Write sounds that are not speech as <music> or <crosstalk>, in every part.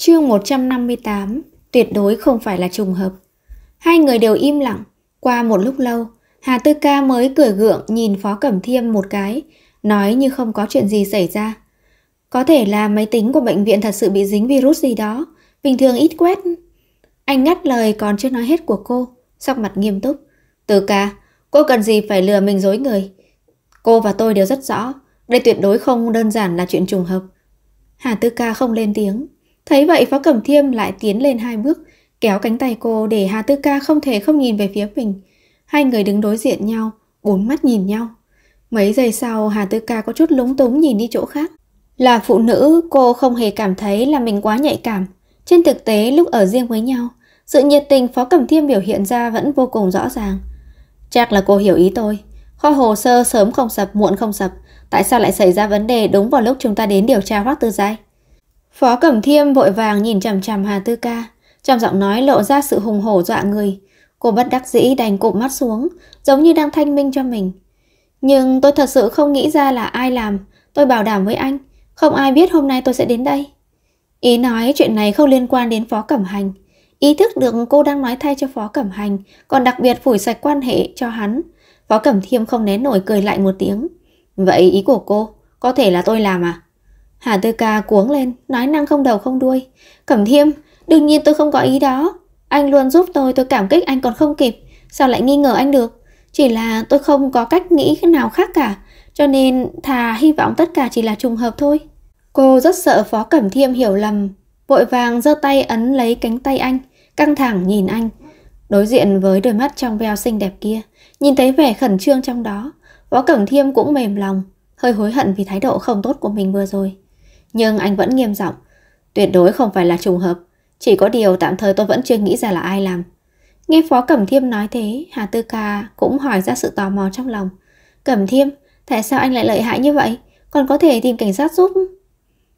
Chương 158 Tuyệt đối không phải là trùng hợp Hai người đều im lặng Qua một lúc lâu Hà Tư Ca mới cười gượng nhìn Phó Cẩm Thiêm một cái Nói như không có chuyện gì xảy ra Có thể là máy tính của bệnh viện thật sự bị dính virus gì đó Bình thường ít quét Anh ngắt lời còn chưa nói hết của cô Sắc mặt nghiêm túc Tư Ca Cô cần gì phải lừa mình dối người Cô và tôi đều rất rõ Đây tuyệt đối không đơn giản là chuyện trùng hợp Hà Tư Ca không lên tiếng Thấy vậy Phó Cẩm Thiêm lại tiến lên hai bước, kéo cánh tay cô để Hà Tư Ca không thể không nhìn về phía mình. Hai người đứng đối diện nhau, bốn mắt nhìn nhau. Mấy giây sau Hà Tư Ca có chút lúng túng nhìn đi chỗ khác. Là phụ nữ, cô không hề cảm thấy là mình quá nhạy cảm. Trên thực tế lúc ở riêng với nhau, sự nhiệt tình Phó Cẩm Thiêm biểu hiện ra vẫn vô cùng rõ ràng. Chắc là cô hiểu ý tôi. Kho hồ sơ sớm không sập, muộn không sập. Tại sao lại xảy ra vấn đề đúng vào lúc chúng ta đến điều tra hoác tư giai? Phó Cẩm Thiêm vội vàng nhìn chằm chằm Hà Tư Ca, trong giọng nói lộ ra sự hùng hổ dọa người. Cô bất đắc dĩ đành cụp mắt xuống, giống như đang thanh minh cho mình. Nhưng tôi thật sự không nghĩ ra là ai làm, tôi bảo đảm với anh, không ai biết hôm nay tôi sẽ đến đây. Ý nói chuyện này không liên quan đến Phó Cẩm Hành. Ý thức được cô đang nói thay cho Phó Cẩm Hành, còn đặc biệt phủi sạch quan hệ cho hắn. Phó Cẩm Thiêm không nén nổi cười lại một tiếng. Vậy ý của cô, có thể là tôi làm à? Hà Tư Ca cuống lên, nói năng không đầu không đuôi. Cẩm Thiêm, đương nhiên tôi không có ý đó. Anh luôn giúp tôi, tôi cảm kích anh còn không kịp. Sao lại nghi ngờ anh được? Chỉ là tôi không có cách nghĩ nào khác cả. Cho nên thà hy vọng tất cả chỉ là trùng hợp thôi. Cô rất sợ Phó Cẩm Thiêm hiểu lầm. Vội vàng giơ tay ấn lấy cánh tay anh, căng thẳng nhìn anh. Đối diện với đôi mắt trong veo xinh đẹp kia, nhìn thấy vẻ khẩn trương trong đó, Võ Cẩm Thiêm cũng mềm lòng, hơi hối hận vì thái độ không tốt của mình vừa rồi. Nhưng anh vẫn nghiêm giọng Tuyệt đối không phải là trùng hợp Chỉ có điều tạm thời tôi vẫn chưa nghĩ ra là ai làm Nghe Phó Cẩm Thiêm nói thế Hà Tư Ca cũng hỏi ra sự tò mò trong lòng Cẩm Thiêm Tại sao anh lại lợi hại như vậy Còn có thể tìm cảnh sát giúp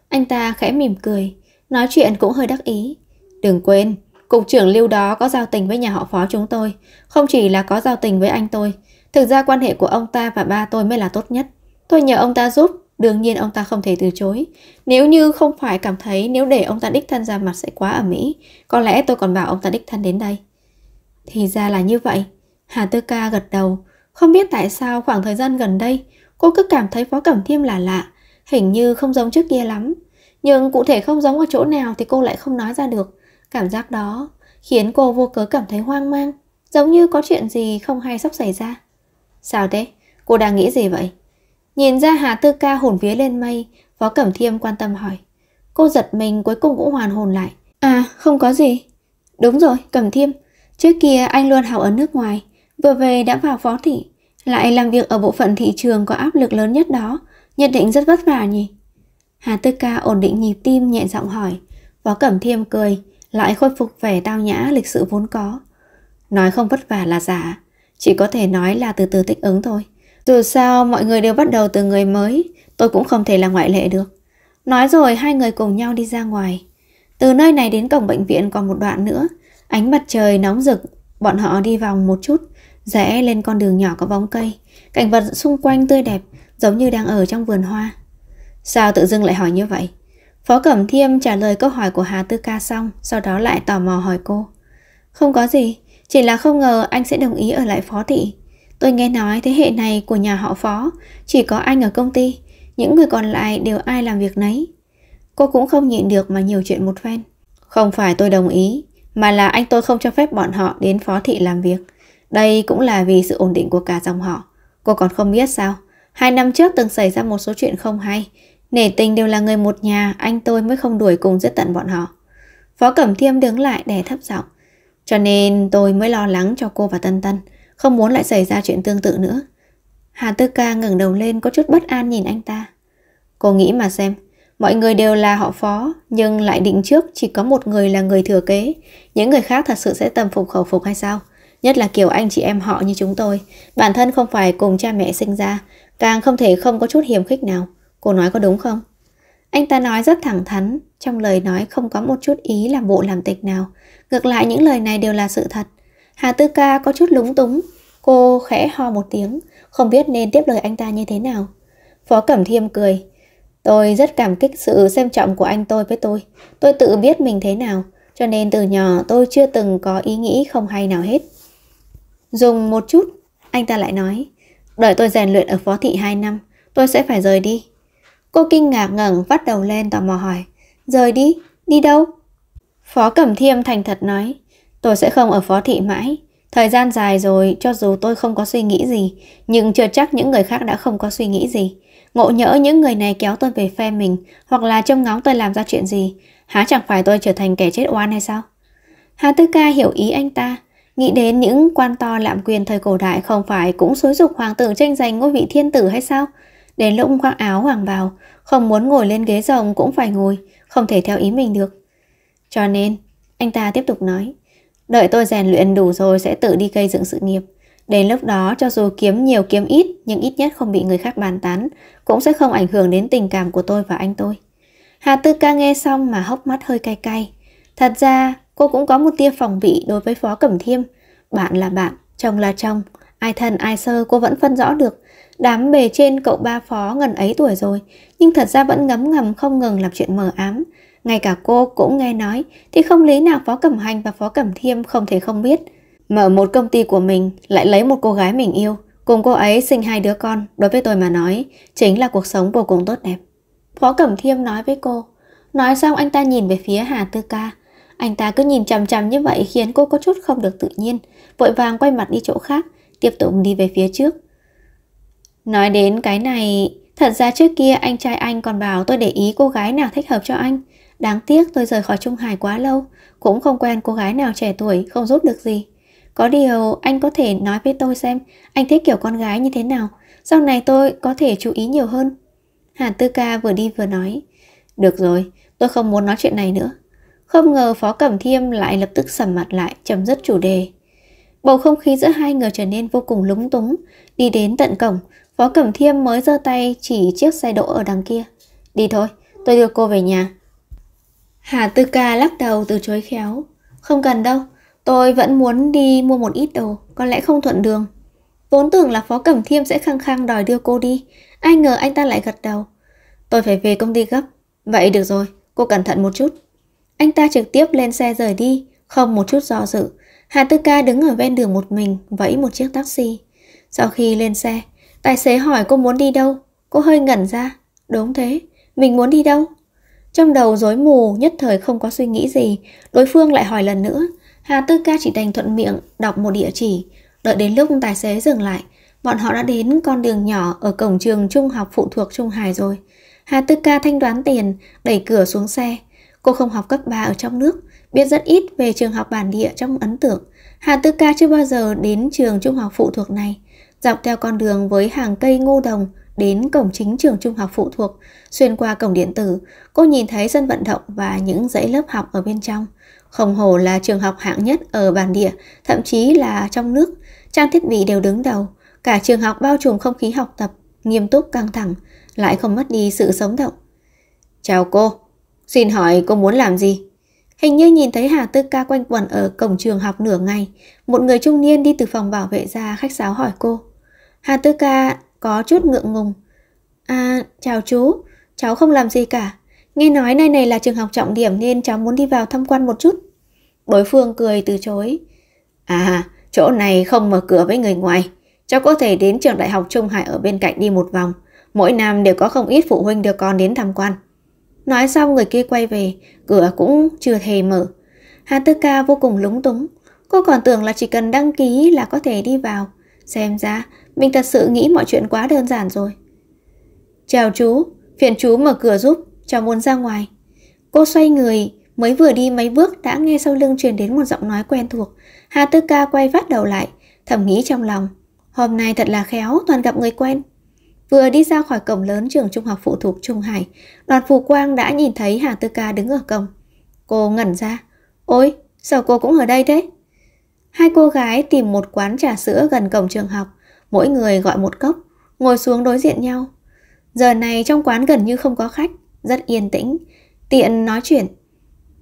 Anh ta khẽ mỉm cười Nói chuyện cũng hơi đắc ý Đừng quên Cục trưởng lưu đó có giao tình với nhà họ phó chúng tôi Không chỉ là có giao tình với anh tôi Thực ra quan hệ của ông ta và ba tôi mới là tốt nhất Tôi nhờ ông ta giúp Đương nhiên ông ta không thể từ chối Nếu như không phải cảm thấy nếu để ông ta đích thân ra mặt sẽ quá ở Mỹ Có lẽ tôi còn bảo ông ta đích thân đến đây Thì ra là như vậy Hà Tư Ca gật đầu Không biết tại sao khoảng thời gian gần đây Cô cứ cảm thấy Phó Cẩm Thiêm là lạ Hình như không giống trước kia lắm Nhưng cụ thể không giống ở chỗ nào thì cô lại không nói ra được Cảm giác đó khiến cô vô cớ cảm thấy hoang mang Giống như có chuyện gì không hay sắp xảy ra Sao thế? Cô đang nghĩ gì vậy? Nhìn ra Hà Tư Ca hồn vía lên mây Phó Cẩm Thiêm quan tâm hỏi Cô giật mình cuối cùng cũng hoàn hồn lại À không có gì Đúng rồi Cẩm Thiêm Trước kia anh luôn học ở nước ngoài Vừa về đã vào phó thị Lại làm việc ở bộ phận thị trường có áp lực lớn nhất đó Nhất định rất vất vả nhỉ Hà Tư Ca ổn định nhịp tim nhẹ giọng hỏi Phó Cẩm Thiêm cười Lại khôi phục vẻ tao nhã lịch sự vốn có Nói không vất vả là giả Chỉ có thể nói là từ từ thích ứng thôi dù sao mọi người đều bắt đầu từ người mới Tôi cũng không thể là ngoại lệ được Nói rồi hai người cùng nhau đi ra ngoài Từ nơi này đến cổng bệnh viện còn một đoạn nữa Ánh mặt trời nóng rực Bọn họ đi vòng một chút Rẽ lên con đường nhỏ có bóng cây Cảnh vật xung quanh tươi đẹp Giống như đang ở trong vườn hoa Sao tự dưng lại hỏi như vậy Phó Cẩm Thiêm trả lời câu hỏi của Hà Tư Ca xong Sau đó lại tò mò hỏi cô Không có gì Chỉ là không ngờ anh sẽ đồng ý ở lại phó thị Tôi nghe nói thế hệ này của nhà họ phó chỉ có anh ở công ty, những người còn lại đều ai làm việc nấy. Cô cũng không nhịn được mà nhiều chuyện một phen. Không phải tôi đồng ý, mà là anh tôi không cho phép bọn họ đến phó thị làm việc. Đây cũng là vì sự ổn định của cả dòng họ. Cô còn không biết sao, hai năm trước từng xảy ra một số chuyện không hay. Nể tình đều là người một nhà, anh tôi mới không đuổi cùng giết tận bọn họ. Phó Cẩm Thiêm đứng lại để thấp giọng. Cho nên tôi mới lo lắng cho cô và Tân Tân. Không muốn lại xảy ra chuyện tương tự nữa Hà Tư Ca ngẩng đầu lên có chút bất an nhìn anh ta Cô nghĩ mà xem Mọi người đều là họ phó Nhưng lại định trước chỉ có một người là người thừa kế Những người khác thật sự sẽ tầm phục khẩu phục hay sao Nhất là kiểu anh chị em họ như chúng tôi Bản thân không phải cùng cha mẹ sinh ra Càng không thể không có chút hiềm khích nào Cô nói có đúng không Anh ta nói rất thẳng thắn Trong lời nói không có một chút ý làm bộ làm tịch nào Ngược lại những lời này đều là sự thật Hà Tư Ca có chút lúng túng, cô khẽ ho một tiếng, không biết nên tiếp lời anh ta như thế nào. Phó Cẩm Thiêm cười, tôi rất cảm kích sự xem trọng của anh tôi với tôi, tôi tự biết mình thế nào, cho nên từ nhỏ tôi chưa từng có ý nghĩ không hay nào hết. Dùng một chút, anh ta lại nói, đợi tôi rèn luyện ở phó thị 2 năm, tôi sẽ phải rời đi. Cô kinh ngạc ngẩng vắt đầu lên tò mò hỏi, rời đi, đi đâu? Phó Cẩm Thiêm thành thật nói, Tôi sẽ không ở phó thị mãi. Thời gian dài rồi, cho dù tôi không có suy nghĩ gì, nhưng chưa chắc những người khác đã không có suy nghĩ gì. Ngộ nhỡ những người này kéo tôi về phe mình, hoặc là trông ngóng tôi làm ra chuyện gì, há chẳng phải tôi trở thành kẻ chết oan hay sao? Hà Tư Ca hiểu ý anh ta, nghĩ đến những quan to lạm quyền thời cổ đại không phải cũng xúi dục hoàng tử tranh giành ngôi vị thiên tử hay sao? Đến lúc khoác áo hoàng bào, không muốn ngồi lên ghế rồng cũng phải ngồi, không thể theo ý mình được. Cho nên, anh ta tiếp tục nói. Đợi tôi rèn luyện đủ rồi sẽ tự đi gây dựng sự nghiệp. Đến lúc đó cho dù kiếm nhiều kiếm ít nhưng ít nhất không bị người khác bàn tán, cũng sẽ không ảnh hưởng đến tình cảm của tôi và anh tôi. Hà Tư Ca nghe xong mà hốc mắt hơi cay cay. Thật ra cô cũng có một tia phòng bị đối với Phó Cẩm Thiêm. Bạn là bạn, chồng là chồng, ai thân ai sơ cô vẫn phân rõ được. Đám bề trên cậu ba Phó ngần ấy tuổi rồi, nhưng thật ra vẫn ngấm ngầm không ngừng làm chuyện mờ ám. Ngay cả cô cũng nghe nói thì không lý nào Phó Cẩm Hành và Phó Cẩm Thiêm không thể không biết. Mở một công ty của mình lại lấy một cô gái mình yêu, cùng cô ấy sinh hai đứa con, đối với tôi mà nói, chính là cuộc sống vô cùng tốt đẹp. Phó Cẩm Thiêm nói với cô, nói xong anh ta nhìn về phía Hà Tư Ca. Anh ta cứ nhìn chằm chằm như vậy khiến cô có chút không được tự nhiên, vội vàng quay mặt đi chỗ khác, tiếp tục đi về phía trước. Nói đến cái này, thật ra trước kia anh trai anh còn bảo tôi để ý cô gái nào thích hợp cho anh. Đáng tiếc tôi rời khỏi Trung Hải quá lâu, cũng không quen cô gái nào trẻ tuổi không giúp được gì. Có điều anh có thể nói với tôi xem anh thích kiểu con gái như thế nào, sau này tôi có thể chú ý nhiều hơn. Hàn Tư Ca vừa đi vừa nói, được rồi, tôi không muốn nói chuyện này nữa. Không ngờ Phó Cẩm Thiêm lại lập tức sầm mặt lại, chấm dứt chủ đề. Bầu không khí giữa hai người trở nên vô cùng lúng túng. Đi đến tận cổng, Phó Cẩm Thiêm mới giơ tay chỉ chiếc xe đỗ ở đằng kia. Đi thôi, tôi đưa cô về nhà. Hà Tư Ca lắc đầu từ chối khéo. Không cần đâu, tôi vẫn muốn đi mua một ít đồ, có lẽ không thuận đường. Vốn tưởng là Phó Cẩm Thiêm sẽ khăng khăng đòi đưa cô đi, ai ngờ anh ta lại gật đầu. Tôi phải về công ty gấp. Vậy được rồi, cô cẩn thận một chút. Anh ta trực tiếp lên xe rời đi, không một chút do dự. Hà Tư Ca đứng ở ven đường một mình, vẫy một chiếc taxi. Sau khi lên xe, tài xế hỏi cô muốn đi đâu. Cô hơi ngẩn ra. Đúng thế, mình muốn đi đâu? Trong đầu rối mù, nhất thời không có suy nghĩ gì, đối phương lại hỏi lần nữa. Hà Tư Ca chỉ đành thuận miệng, đọc một địa chỉ. Đợi đến lúc tài xế dừng lại, bọn họ đã đến con đường nhỏ ở cổng trường trung học phụ thuộc Trung Hải rồi. Hà Tư Ca thanh toán tiền, đẩy cửa xuống xe. Cô không học cấp 3 ở trong nước, biết rất ít về trường học bản địa trong ấn tượng. Hà Tư Ca chưa bao giờ đến trường trung học phụ thuộc này. Dọc theo con đường với hàng cây ngô đồng, đến cổng chính trường trung học phụ thuộc, xuyên qua cổng điện tử, cô nhìn thấy sân vận động và những dãy lớp học ở bên trong. Không hồ là trường học hạng nhất ở bản địa, thậm chí là trong nước, trang thiết bị đều đứng đầu, cả trường học bao trùm không khí học tập, nghiêm túc căng thẳng, lại không mất đi sự sống động. Chào cô, xin hỏi cô muốn làm gì? Hình như nhìn thấy Hà Tư Ca quanh quẩn ở cổng trường học nửa ngày, một người trung niên đi từ phòng bảo vệ ra khách sáo hỏi cô. Hà Tư Ca có chút ngượng ngùng. À, chào chú, cháu không làm gì cả. Nghe nói nơi này là trường học trọng điểm nên cháu muốn đi vào tham quan một chút. Đối phương cười từ chối. À, chỗ này không mở cửa với người ngoài. Cháu có thể đến trường đại học Trung Hải ở bên cạnh đi một vòng. Mỗi năm đều có không ít phụ huynh đưa con đến tham quan. Nói xong người kia quay về, cửa cũng chưa hề mở. Hà Tư Ca vô cùng lúng túng. Cô còn tưởng là chỉ cần đăng ký là có thể đi vào. Xem ra, mình thật sự nghĩ mọi chuyện quá đơn giản rồi. Chào chú, phiền chú mở cửa giúp, cháu muốn ra ngoài. Cô xoay người, mới vừa đi mấy bước đã nghe sau lưng truyền đến một giọng nói quen thuộc. Hà Tư Ca quay vắt đầu lại, thầm nghĩ trong lòng. Hôm nay thật là khéo, toàn gặp người quen. Vừa đi ra khỏi cổng lớn trường trung học phụ thuộc Trung Hải, đoàn Phù Quang đã nhìn thấy Hà Tư Ca đứng ở cổng. Cô ngẩn ra. Ôi, sao cô cũng ở đây thế? Hai cô gái tìm một quán trà sữa gần cổng trường học, mỗi người gọi một cốc, ngồi xuống đối diện nhau. Giờ này trong quán gần như không có khách, rất yên tĩnh, tiện nói chuyện.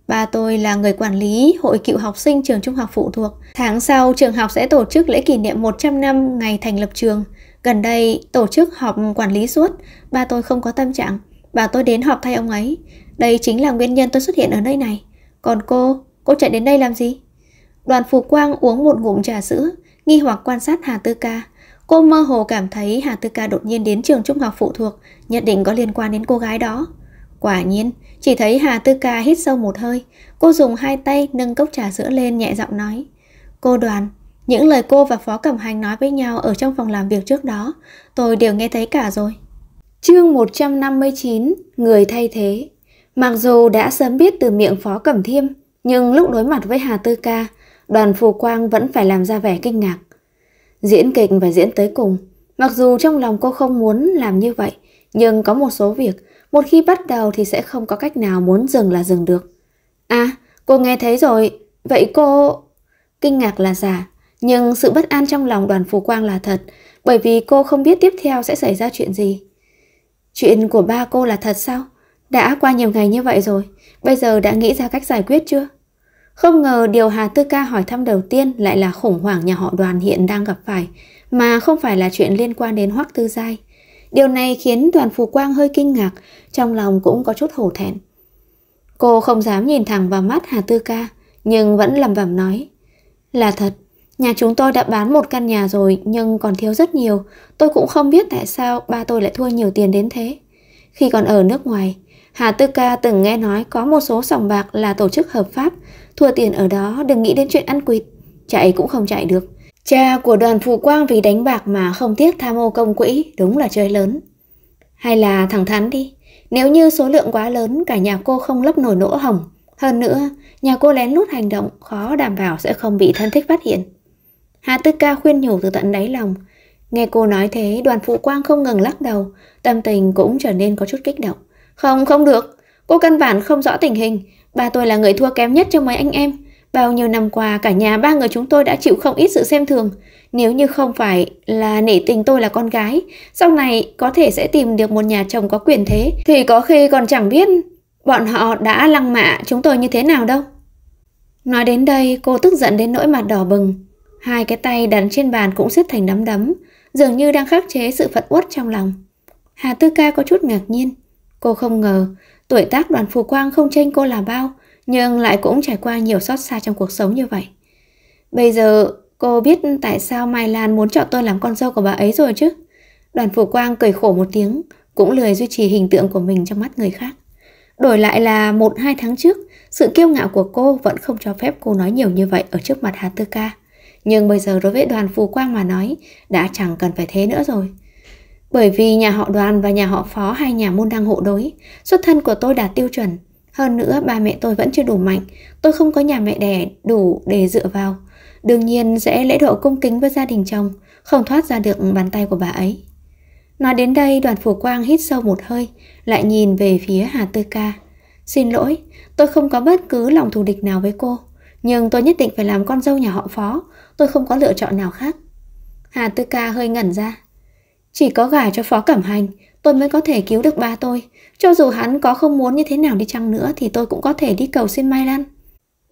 Ba tôi là người quản lý Hội cựu học sinh trường trung học phụ thuộc. Tháng sau, trường học sẽ tổ chức lễ kỷ niệm 100 năm ngày thành lập trường. Gần đây, tổ chức họp quản lý suốt, ba tôi không có tâm trạng. Bà tôi đến họp thay ông ấy. Đây chính là nguyên nhân tôi xuất hiện ở nơi này. Còn cô, cô chạy đến đây làm gì? Đoàn Phù Quang uống một ngụm trà sữa, nghi hoặc quan sát Hà Tư Ca. Cô mơ hồ cảm thấy Hà Tư Ca đột nhiên đến trường trung học phụ thuộc, nhận định có liên quan đến cô gái đó. Quả nhiên, chỉ thấy Hà Tư Ca hít sâu một hơi, cô dùng hai tay nâng cốc trà sữa lên nhẹ giọng nói. Cô đoàn, những lời cô và Phó Cẩm Hành nói với nhau ở trong phòng làm việc trước đó, tôi đều nghe thấy cả rồi. Chương 159, Người thay thế Mặc dù đã sớm biết từ miệng Phó Cẩm Thiêm, nhưng lúc đối mặt với Hà Tư Ca, đoàn phù quang vẫn phải làm ra vẻ kinh ngạc. Diễn kịch và diễn tới cùng. Mặc dù trong lòng cô không muốn làm như vậy, nhưng có một số việc, một khi bắt đầu thì sẽ không có cách nào muốn dừng là dừng được. À, cô nghe thấy rồi, vậy cô... Kinh ngạc là giả, nhưng sự bất an trong lòng đoàn phù quang là thật, bởi vì cô không biết tiếp theo sẽ xảy ra chuyện gì. Chuyện của ba cô là thật sao? Đã qua nhiều ngày như vậy rồi, bây giờ đã nghĩ ra cách giải quyết chưa? Không ngờ điều Hà Tư Ca hỏi thăm đầu tiên lại là khủng hoảng nhà họ đoàn hiện đang gặp phải, mà không phải là chuyện liên quan đến Hoắc Tư Giai. Điều này khiến đoàn Phù Quang hơi kinh ngạc, trong lòng cũng có chút hổ thẹn. Cô không dám nhìn thẳng vào mắt Hà Tư Ca, nhưng vẫn lầm bầm nói. Là thật, nhà chúng tôi đã bán một căn nhà rồi nhưng còn thiếu rất nhiều, tôi cũng không biết tại sao ba tôi lại thua nhiều tiền đến thế. Khi còn ở nước ngoài, Hà Tư Ca từng nghe nói có một số sòng bạc là tổ chức hợp pháp, Thua tiền ở đó đừng nghĩ đến chuyện ăn quỵt. Chạy cũng không chạy được. Cha của đoàn Phù Quang vì đánh bạc mà không tiếc tham ô công quỹ, đúng là chơi lớn. Hay là thẳng thắn đi, nếu như số lượng quá lớn cả nhà cô không lấp nổi nỗ hồng. Hơn nữa, nhà cô lén lút hành động khó đảm bảo sẽ không bị thân thích phát hiện. hà Tư Ca khuyên nhủ từ tận đáy lòng. Nghe cô nói thế, đoàn Phụ Quang không ngừng lắc đầu, tâm tình cũng trở nên có chút kích động. Không, không được, cô căn bản không rõ tình hình, Ba tôi là người thua kém nhất trong mấy anh em. Bao nhiêu năm qua cả nhà ba người chúng tôi đã chịu không ít sự xem thường. Nếu như không phải là nể tình tôi là con gái, sau này có thể sẽ tìm được một nhà chồng có quyền thế, thì có khi còn chẳng biết bọn họ đã lăng mạ chúng tôi như thế nào đâu. Nói đến đây cô tức giận đến nỗi mặt đỏ bừng. Hai cái tay đắn trên bàn cũng xếp thành đấm đấm, dường như đang khắc chế sự phận uất trong lòng. Hà Tư Ca có chút ngạc nhiên. Cô không ngờ Tuổi tác đoàn phù quang không tranh cô là bao, nhưng lại cũng trải qua nhiều xót xa trong cuộc sống như vậy. Bây giờ cô biết tại sao Mai Lan muốn chọn tôi làm con dâu của bà ấy rồi chứ. Đoàn phù quang cười khổ một tiếng, cũng lười duy trì hình tượng của mình trong mắt người khác. Đổi lại là một hai tháng trước, sự kiêu ngạo của cô vẫn không cho phép cô nói nhiều như vậy ở trước mặt Hà Tư Ca. Nhưng bây giờ đối với đoàn phù quang mà nói, đã chẳng cần phải thế nữa rồi. Bởi vì nhà họ đoàn và nhà họ phó hai nhà môn đang hộ đối, xuất thân của tôi đạt tiêu chuẩn. Hơn nữa, ba mẹ tôi vẫn chưa đủ mạnh, tôi không có nhà mẹ đẻ đủ để dựa vào. Đương nhiên sẽ lễ độ cung kính với gia đình chồng, không thoát ra được bàn tay của bà ấy. Nói đến đây, đoàn phủ quang hít sâu một hơi, lại nhìn về phía Hà Tư Ca. Xin lỗi, tôi không có bất cứ lòng thù địch nào với cô, nhưng tôi nhất định phải làm con dâu nhà họ phó, tôi không có lựa chọn nào khác. Hà Tư Ca hơi ngẩn ra, chỉ có gả cho phó cảm hành, tôi mới có thể cứu được ba tôi. Cho dù hắn có không muốn như thế nào đi chăng nữa thì tôi cũng có thể đi cầu xin Mai Lan.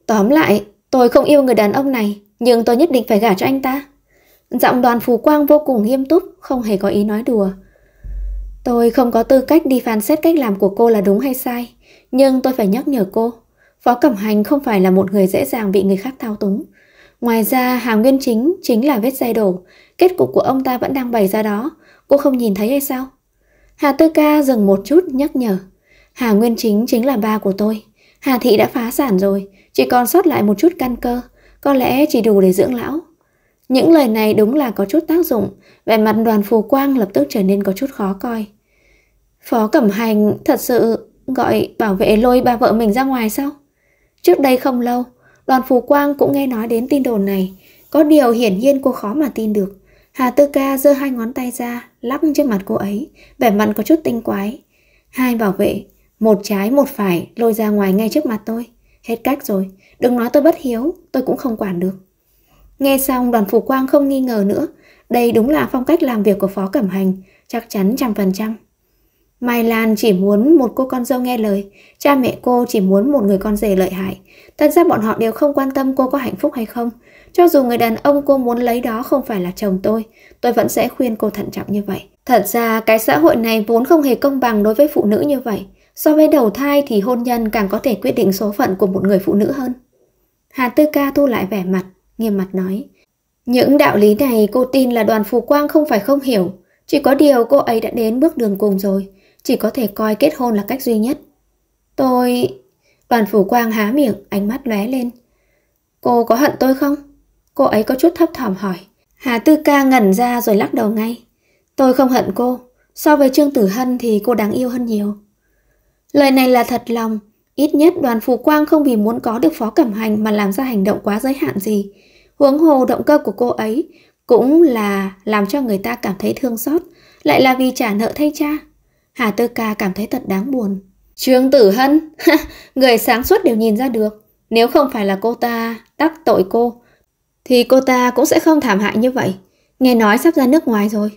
Tóm lại, tôi không yêu người đàn ông này, nhưng tôi nhất định phải gả cho anh ta. Giọng đoàn phù quang vô cùng nghiêm túc, không hề có ý nói đùa. Tôi không có tư cách đi phán xét cách làm của cô là đúng hay sai, nhưng tôi phải nhắc nhở cô. Phó Cẩm Hành không phải là một người dễ dàng bị người khác thao túng. Ngoài ra, hàng nguyên chính chính là vết dây đổ, kết cục của ông ta vẫn đang bày ra đó, Cô không nhìn thấy hay sao? Hà Tư Ca dừng một chút nhắc nhở. Hà Nguyên Chính chính là ba của tôi. Hà Thị đã phá sản rồi, chỉ còn sót lại một chút căn cơ. Có lẽ chỉ đủ để dưỡng lão. Những lời này đúng là có chút tác dụng, vẻ mặt đoàn phù quang lập tức trở nên có chút khó coi. Phó Cẩm Hành thật sự gọi bảo vệ lôi bà vợ mình ra ngoài sao? Trước đây không lâu, đoàn phù quang cũng nghe nói đến tin đồn này, có điều hiển nhiên cô khó mà tin được. Hà Tư Ca giơ hai ngón tay ra, lắp trước mặt cô ấy, vẻ mặt có chút tinh quái. Hai bảo vệ, một trái một phải lôi ra ngoài ngay trước mặt tôi. Hết cách rồi, đừng nói tôi bất hiếu, tôi cũng không quản được. Nghe xong đoàn phủ quang không nghi ngờ nữa, đây đúng là phong cách làm việc của Phó Cẩm Hành, chắc chắn trăm phần trăm. Mai Lan chỉ muốn một cô con dâu nghe lời, cha mẹ cô chỉ muốn một người con rể lợi hại. Thật ra bọn họ đều không quan tâm cô có hạnh phúc hay không, cho dù người đàn ông cô muốn lấy đó không phải là chồng tôi, tôi vẫn sẽ khuyên cô thận trọng như vậy. Thật ra, cái xã hội này vốn không hề công bằng đối với phụ nữ như vậy. So với đầu thai thì hôn nhân càng có thể quyết định số phận của một người phụ nữ hơn. Hà Tư Ca thu lại vẻ mặt, nghiêm mặt nói. Những đạo lý này cô tin là đoàn Phù Quang không phải không hiểu. Chỉ có điều cô ấy đã đến bước đường cùng rồi. Chỉ có thể coi kết hôn là cách duy nhất. Tôi... Đoàn Phủ Quang há miệng, ánh mắt lóe lên. Cô có hận tôi không? Cô ấy có chút thấp thỏm hỏi. Hà Tư Ca ngẩn ra rồi lắc đầu ngay. Tôi không hận cô. So với Trương Tử Hân thì cô đáng yêu hơn nhiều. Lời này là thật lòng. Ít nhất đoàn Phù Quang không vì muốn có được Phó Cẩm Hành mà làm ra hành động quá giới hạn gì. Huống hồ động cơ của cô ấy cũng là làm cho người ta cảm thấy thương xót, lại là vì trả nợ thay cha. Hà Tư Ca cảm thấy thật đáng buồn. Trương Tử Hân, <laughs> người sáng suốt đều nhìn ra được. Nếu không phải là cô ta đắc tội cô, thì cô ta cũng sẽ không thảm hại như vậy. Nghe nói sắp ra nước ngoài rồi.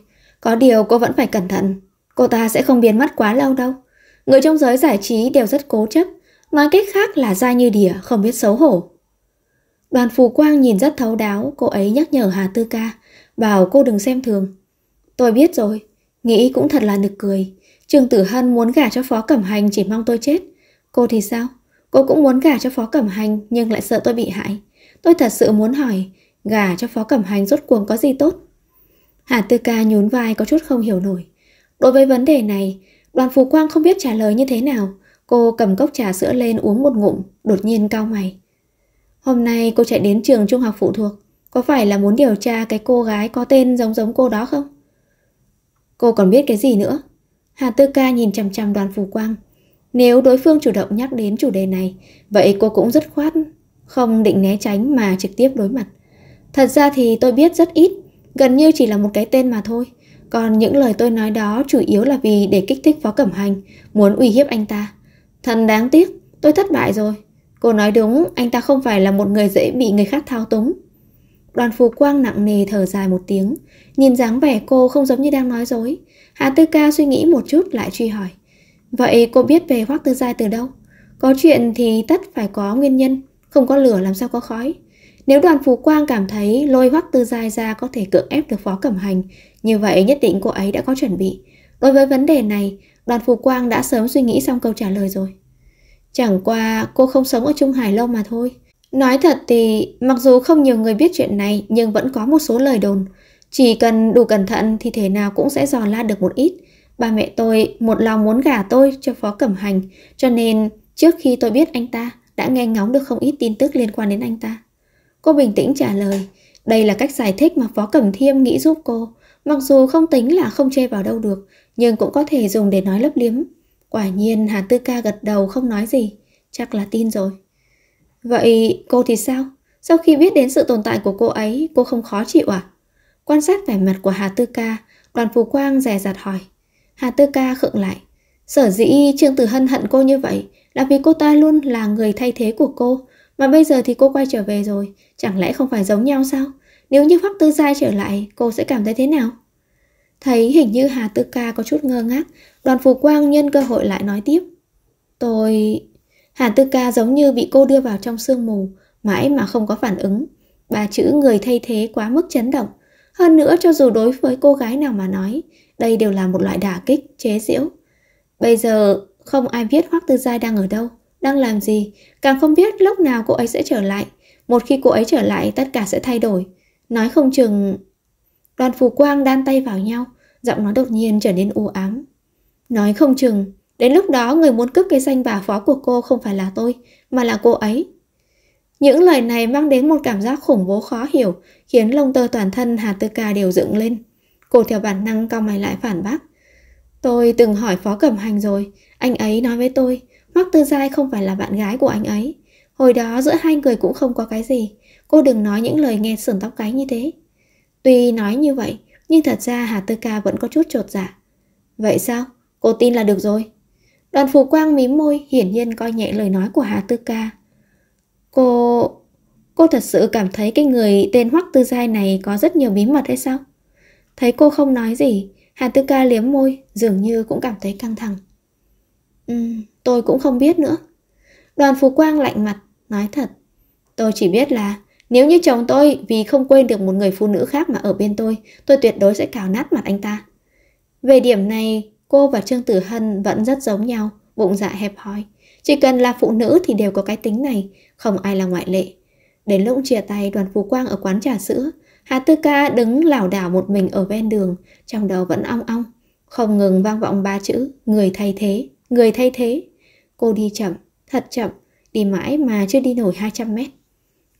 Có điều cô vẫn phải cẩn thận. Cô ta sẽ không biến mất quá lâu đâu. Người trong giới giải trí đều rất cố chấp. Nói cách khác là dai như đỉa, không biết xấu hổ. Đoàn Phù Quang nhìn rất thấu đáo, cô ấy nhắc nhở Hà Tư Ca, bảo cô đừng xem thường. Tôi biết rồi, nghĩ cũng thật là nực cười. Trường Tử Hân muốn gả cho Phó Cẩm Hành chỉ mong tôi chết. Cô thì sao? Cô cũng muốn gả cho Phó Cẩm Hành nhưng lại sợ tôi bị hại. Tôi thật sự muốn hỏi, gả cho Phó Cẩm Hành rốt cuồng có gì tốt? Hà Tư Ca nhún vai có chút không hiểu nổi. Đối với vấn đề này, đoàn Phù Quang không biết trả lời như thế nào. Cô cầm cốc trà sữa lên uống một ngụm, đột nhiên cao mày. Hôm nay cô chạy đến trường trung học phụ thuộc. Có phải là muốn điều tra cái cô gái có tên giống giống cô đó không? Cô còn biết cái gì nữa? Hà Tư Ca nhìn chằm chằm đoàn Phù Quang. Nếu đối phương chủ động nhắc đến chủ đề này, vậy cô cũng rất khoát không định né tránh mà trực tiếp đối mặt. Thật ra thì tôi biết rất ít, gần như chỉ là một cái tên mà thôi. Còn những lời tôi nói đó chủ yếu là vì để kích thích Phó Cẩm Hành, muốn uy hiếp anh ta. Thần đáng tiếc, tôi thất bại rồi. Cô nói đúng, anh ta không phải là một người dễ bị người khác thao túng. Đoàn phù quang nặng nề thở dài một tiếng, nhìn dáng vẻ cô không giống như đang nói dối. Hà Tư Ca suy nghĩ một chút lại truy hỏi. Vậy cô biết về Hoác Tư Giai từ đâu? Có chuyện thì tất phải có nguyên nhân. Không có lửa làm sao có khói. Nếu đoàn Phù Quang cảm thấy lôi hoắc tư dài ra có thể cưỡng ép được phó cẩm hành, như vậy nhất định cô ấy đã có chuẩn bị. Đối với vấn đề này, đoàn Phù Quang đã sớm suy nghĩ xong câu trả lời rồi. Chẳng qua cô không sống ở Trung Hải lâu mà thôi. Nói thật thì mặc dù không nhiều người biết chuyện này nhưng vẫn có một số lời đồn. Chỉ cần đủ cẩn thận thì thể nào cũng sẽ dò la được một ít. Ba mẹ tôi một lòng muốn gả tôi cho Phó Cẩm Hành cho nên trước khi tôi biết anh ta đã nghe ngóng được không ít tin tức liên quan đến anh ta. Cô bình tĩnh trả lời, đây là cách giải thích mà Phó Cẩm Thiêm nghĩ giúp cô, mặc dù không tính là không chê vào đâu được, nhưng cũng có thể dùng để nói lấp liếm. Quả nhiên Hà Tư Ca gật đầu không nói gì, chắc là tin rồi. Vậy cô thì sao? Sau khi biết đến sự tồn tại của cô ấy, cô không khó chịu à? Quan sát vẻ mặt của Hà Tư Ca, đoàn Phù Quang rè rặt hỏi. Hà Tư Ca khựng lại, Sở dĩ Trương Tử Hân hận cô như vậy là vì cô ta luôn là người thay thế của cô. Mà bây giờ thì cô quay trở về rồi, chẳng lẽ không phải giống nhau sao? Nếu như Hoắc Tư Giai trở lại, cô sẽ cảm thấy thế nào? Thấy hình như Hà Tư Ca có chút ngơ ngác, đoàn phù quang nhân cơ hội lại nói tiếp. Tôi... Hà Tư Ca giống như bị cô đưa vào trong sương mù, mãi mà không có phản ứng. bà chữ người thay thế quá mức chấn động. Hơn nữa cho dù đối với cô gái nào mà nói, đây đều là một loại đả kích, chế giễu. Bây giờ không ai biết hoắc Tư Giai đang ở đâu, đang làm gì, càng không biết lúc nào cô ấy sẽ trở lại. Một khi cô ấy trở lại tất cả sẽ thay đổi. Nói không chừng... Đoàn phù quang đan tay vào nhau, giọng nó đột nhiên trở nên u ám. Nói không chừng, đến lúc đó người muốn cướp cái danh bà phó của cô không phải là tôi, mà là cô ấy. Những lời này mang đến một cảm giác khủng bố khó hiểu, khiến lông tơ toàn thân Hà Tư Ca đều dựng lên. Cô theo bản năng cao mày lại phản bác. Tôi từng hỏi Phó Cẩm Hành rồi, anh ấy nói với tôi, Hoắc Tư Giai không phải là bạn gái của anh ấy. Hồi đó giữa hai người cũng không có cái gì, cô đừng nói những lời nghe sườn tóc cái như thế. Tuy nói như vậy, nhưng thật ra Hà Tư Ca vẫn có chút trột dạ. Vậy sao? Cô tin là được rồi. Đoàn Phù Quang mím môi, hiển nhiên coi nhẹ lời nói của Hà Tư Ca. Cô... Cô thật sự cảm thấy cái người tên Hoắc Tư Giai này có rất nhiều bí mật hay sao? Thấy cô không nói gì, Hà Tư Ca liếm môi, dường như cũng cảm thấy căng thẳng. Ừ, tôi cũng không biết nữa. Đoàn Phú Quang lạnh mặt, nói thật. Tôi chỉ biết là nếu như chồng tôi vì không quên được một người phụ nữ khác mà ở bên tôi, tôi tuyệt đối sẽ cào nát mặt anh ta. Về điểm này, cô và Trương Tử Hân vẫn rất giống nhau, bụng dạ hẹp hòi. Chỉ cần là phụ nữ thì đều có cái tính này, không ai là ngoại lệ. Đến lúc chia tay đoàn Phú Quang ở quán trà sữa, Hà Tư Ca đứng lảo đảo một mình ở ven đường, trong đầu vẫn ong ong, không ngừng vang vọng ba chữ, người thay thế, người thay thế. Cô đi chậm, thật chậm, đi mãi mà chưa đi nổi 200 mét.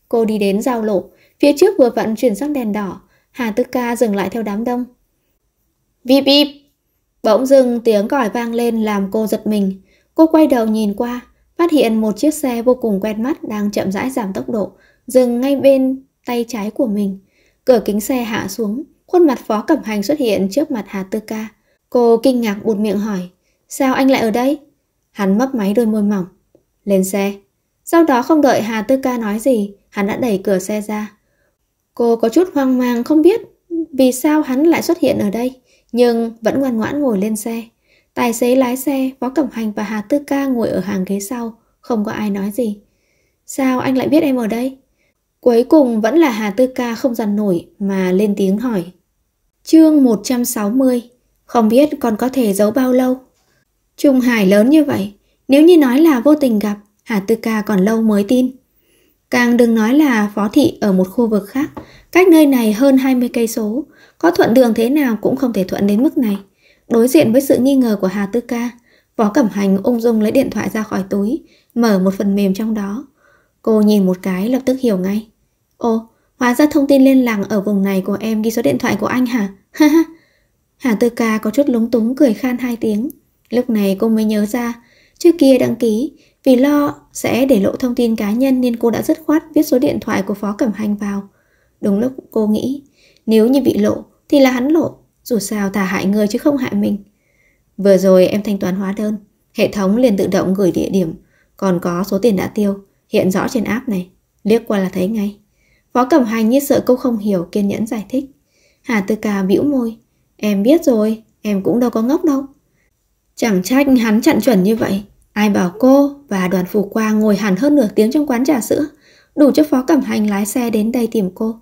Cô đi đến giao lộ, phía trước vừa vặn chuyển sang đèn đỏ, Hà Tư Ca dừng lại theo đám đông. Bịp bịp! Bỗng dưng tiếng còi vang lên làm cô giật mình. Cô quay đầu nhìn qua, phát hiện một chiếc xe vô cùng quen mắt đang chậm rãi giảm tốc độ, dừng ngay bên tay trái của mình. Cửa kính xe hạ xuống, khuôn mặt Phó Cẩm Hành xuất hiện trước mặt Hà Tư Ca. Cô kinh ngạc buột miệng hỏi, sao anh lại ở đây? Hắn mấp máy đôi môi mỏng. Lên xe. Sau đó không đợi Hà Tư Ca nói gì, hắn đã đẩy cửa xe ra. Cô có chút hoang mang không biết vì sao hắn lại xuất hiện ở đây, nhưng vẫn ngoan ngoãn ngồi lên xe. Tài xế lái xe, Phó Cẩm Hành và Hà Tư Ca ngồi ở hàng ghế sau, không có ai nói gì. Sao anh lại biết em ở đây? Cuối cùng vẫn là Hà Tư Ca không dằn nổi mà lên tiếng hỏi. Chương 160, không biết còn có thể giấu bao lâu. Trung Hải lớn như vậy, nếu như nói là vô tình gặp, Hà Tư Ca còn lâu mới tin. Càng đừng nói là phó thị ở một khu vực khác, cách nơi này hơn 20 cây số, có thuận đường thế nào cũng không thể thuận đến mức này. Đối diện với sự nghi ngờ của Hà Tư Ca, Phó Cẩm Hành ung dung lấy điện thoại ra khỏi túi, mở một phần mềm trong đó, Cô nhìn một cái lập tức hiểu ngay. Ồ, hóa ra thông tin liên lạc ở vùng này của em ghi số điện thoại của anh hả? <laughs> Ha ha. Hà Tư Ca có chút lúng túng cười khan hai tiếng. Lúc này cô mới nhớ ra, trước kia đăng ký, vì lo sẽ để lộ thông tin cá nhân nên cô đã dứt khoát viết số điện thoại của Phó Cẩm Hành vào. Đúng lúc cô nghĩ, nếu như bị lộ thì là hắn lộ, dù sao thả hại người chứ không hại mình. Vừa rồi em thanh toán hóa đơn, hệ thống liền tự động gửi địa điểm, còn có số tiền đã tiêu, hiện rõ trên app này, liếc qua là thấy ngay. Phó Cẩm Hành như sợ cô không hiểu kiên nhẫn giải thích. Hà Tư Ca bĩu môi, em biết rồi, em cũng đâu có ngốc đâu. Chẳng trách hắn chặn chuẩn như vậy, ai bảo cô và đoàn phủ qua ngồi hẳn hơn nửa tiếng trong quán trà sữa, đủ cho Phó Cẩm Hành lái xe đến đây tìm cô.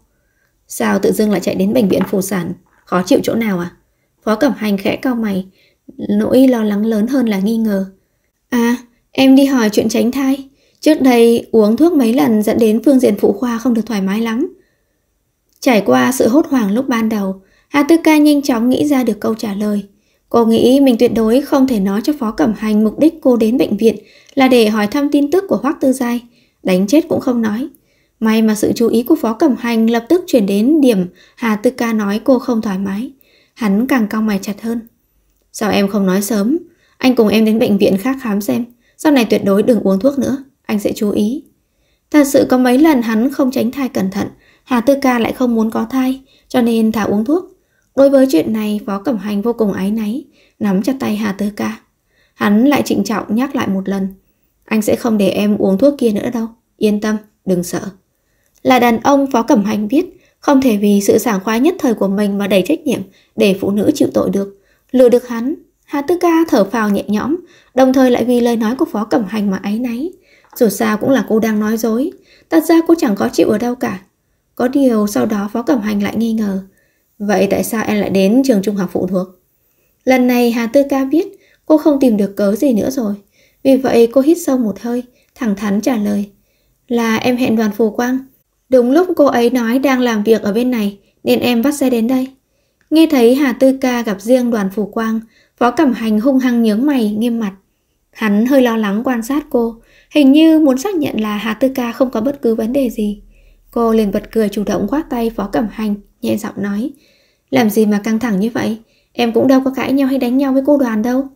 Sao tự dưng lại chạy đến bệnh viện phù sản, khó chịu chỗ nào à? Phó Cẩm Hành khẽ cau mày, nỗi lo lắng lớn hơn là nghi ngờ. À, em đi hỏi chuyện tránh thai, Trước đây uống thuốc mấy lần dẫn đến phương diện phụ khoa không được thoải mái lắm. Trải qua sự hốt hoảng lúc ban đầu, Hà Tư Ca nhanh chóng nghĩ ra được câu trả lời. Cô nghĩ mình tuyệt đối không thể nói cho Phó Cẩm Hành mục đích cô đến bệnh viện là để hỏi thăm tin tức của Hoác Tư Giai, đánh chết cũng không nói. May mà sự chú ý của Phó Cẩm Hành lập tức chuyển đến điểm Hà Tư Ca nói cô không thoải mái. Hắn càng cao mày chặt hơn. Sao em không nói sớm? Anh cùng em đến bệnh viện khác khám xem. Sau này tuyệt đối đừng uống thuốc nữa anh sẽ chú ý. Thật sự có mấy lần hắn không tránh thai cẩn thận, Hà Tư Ca lại không muốn có thai, cho nên thả uống thuốc. Đối với chuyện này, Phó Cẩm Hành vô cùng áy náy, nắm chặt tay Hà Tư Ca. Hắn lại trịnh trọng nhắc lại một lần. Anh sẽ không để em uống thuốc kia nữa đâu, yên tâm, đừng sợ. Là đàn ông Phó Cẩm Hành biết, không thể vì sự sảng khoái nhất thời của mình mà đẩy trách nhiệm để phụ nữ chịu tội được. Lừa được hắn, Hà Tư Ca thở phào nhẹ nhõm, đồng thời lại vì lời nói của Phó Cẩm Hành mà áy náy. Dù sao cũng là cô đang nói dối Thật ra cô chẳng có chịu ở đâu cả Có điều sau đó Phó Cẩm Hành lại nghi ngờ Vậy tại sao em lại đến trường trung học phụ thuộc? Lần này Hà Tư Ca biết cô không tìm được cớ gì nữa rồi Vì vậy cô hít sâu một hơi Thẳng thắn trả lời Là em hẹn đoàn phù quang Đúng lúc cô ấy nói đang làm việc ở bên này Nên em bắt xe đến đây Nghe thấy Hà Tư Ca gặp riêng đoàn phù quang Phó Cẩm Hành hung hăng nhướng mày nghiêm mặt Hắn hơi lo lắng quan sát cô Hình như muốn xác nhận là Hà Tư Ca không có bất cứ vấn đề gì. Cô liền bật cười chủ động khoác tay Phó Cẩm Hành, nhẹ giọng nói. Làm gì mà căng thẳng như vậy? Em cũng đâu có cãi nhau hay đánh nhau với cô đoàn đâu.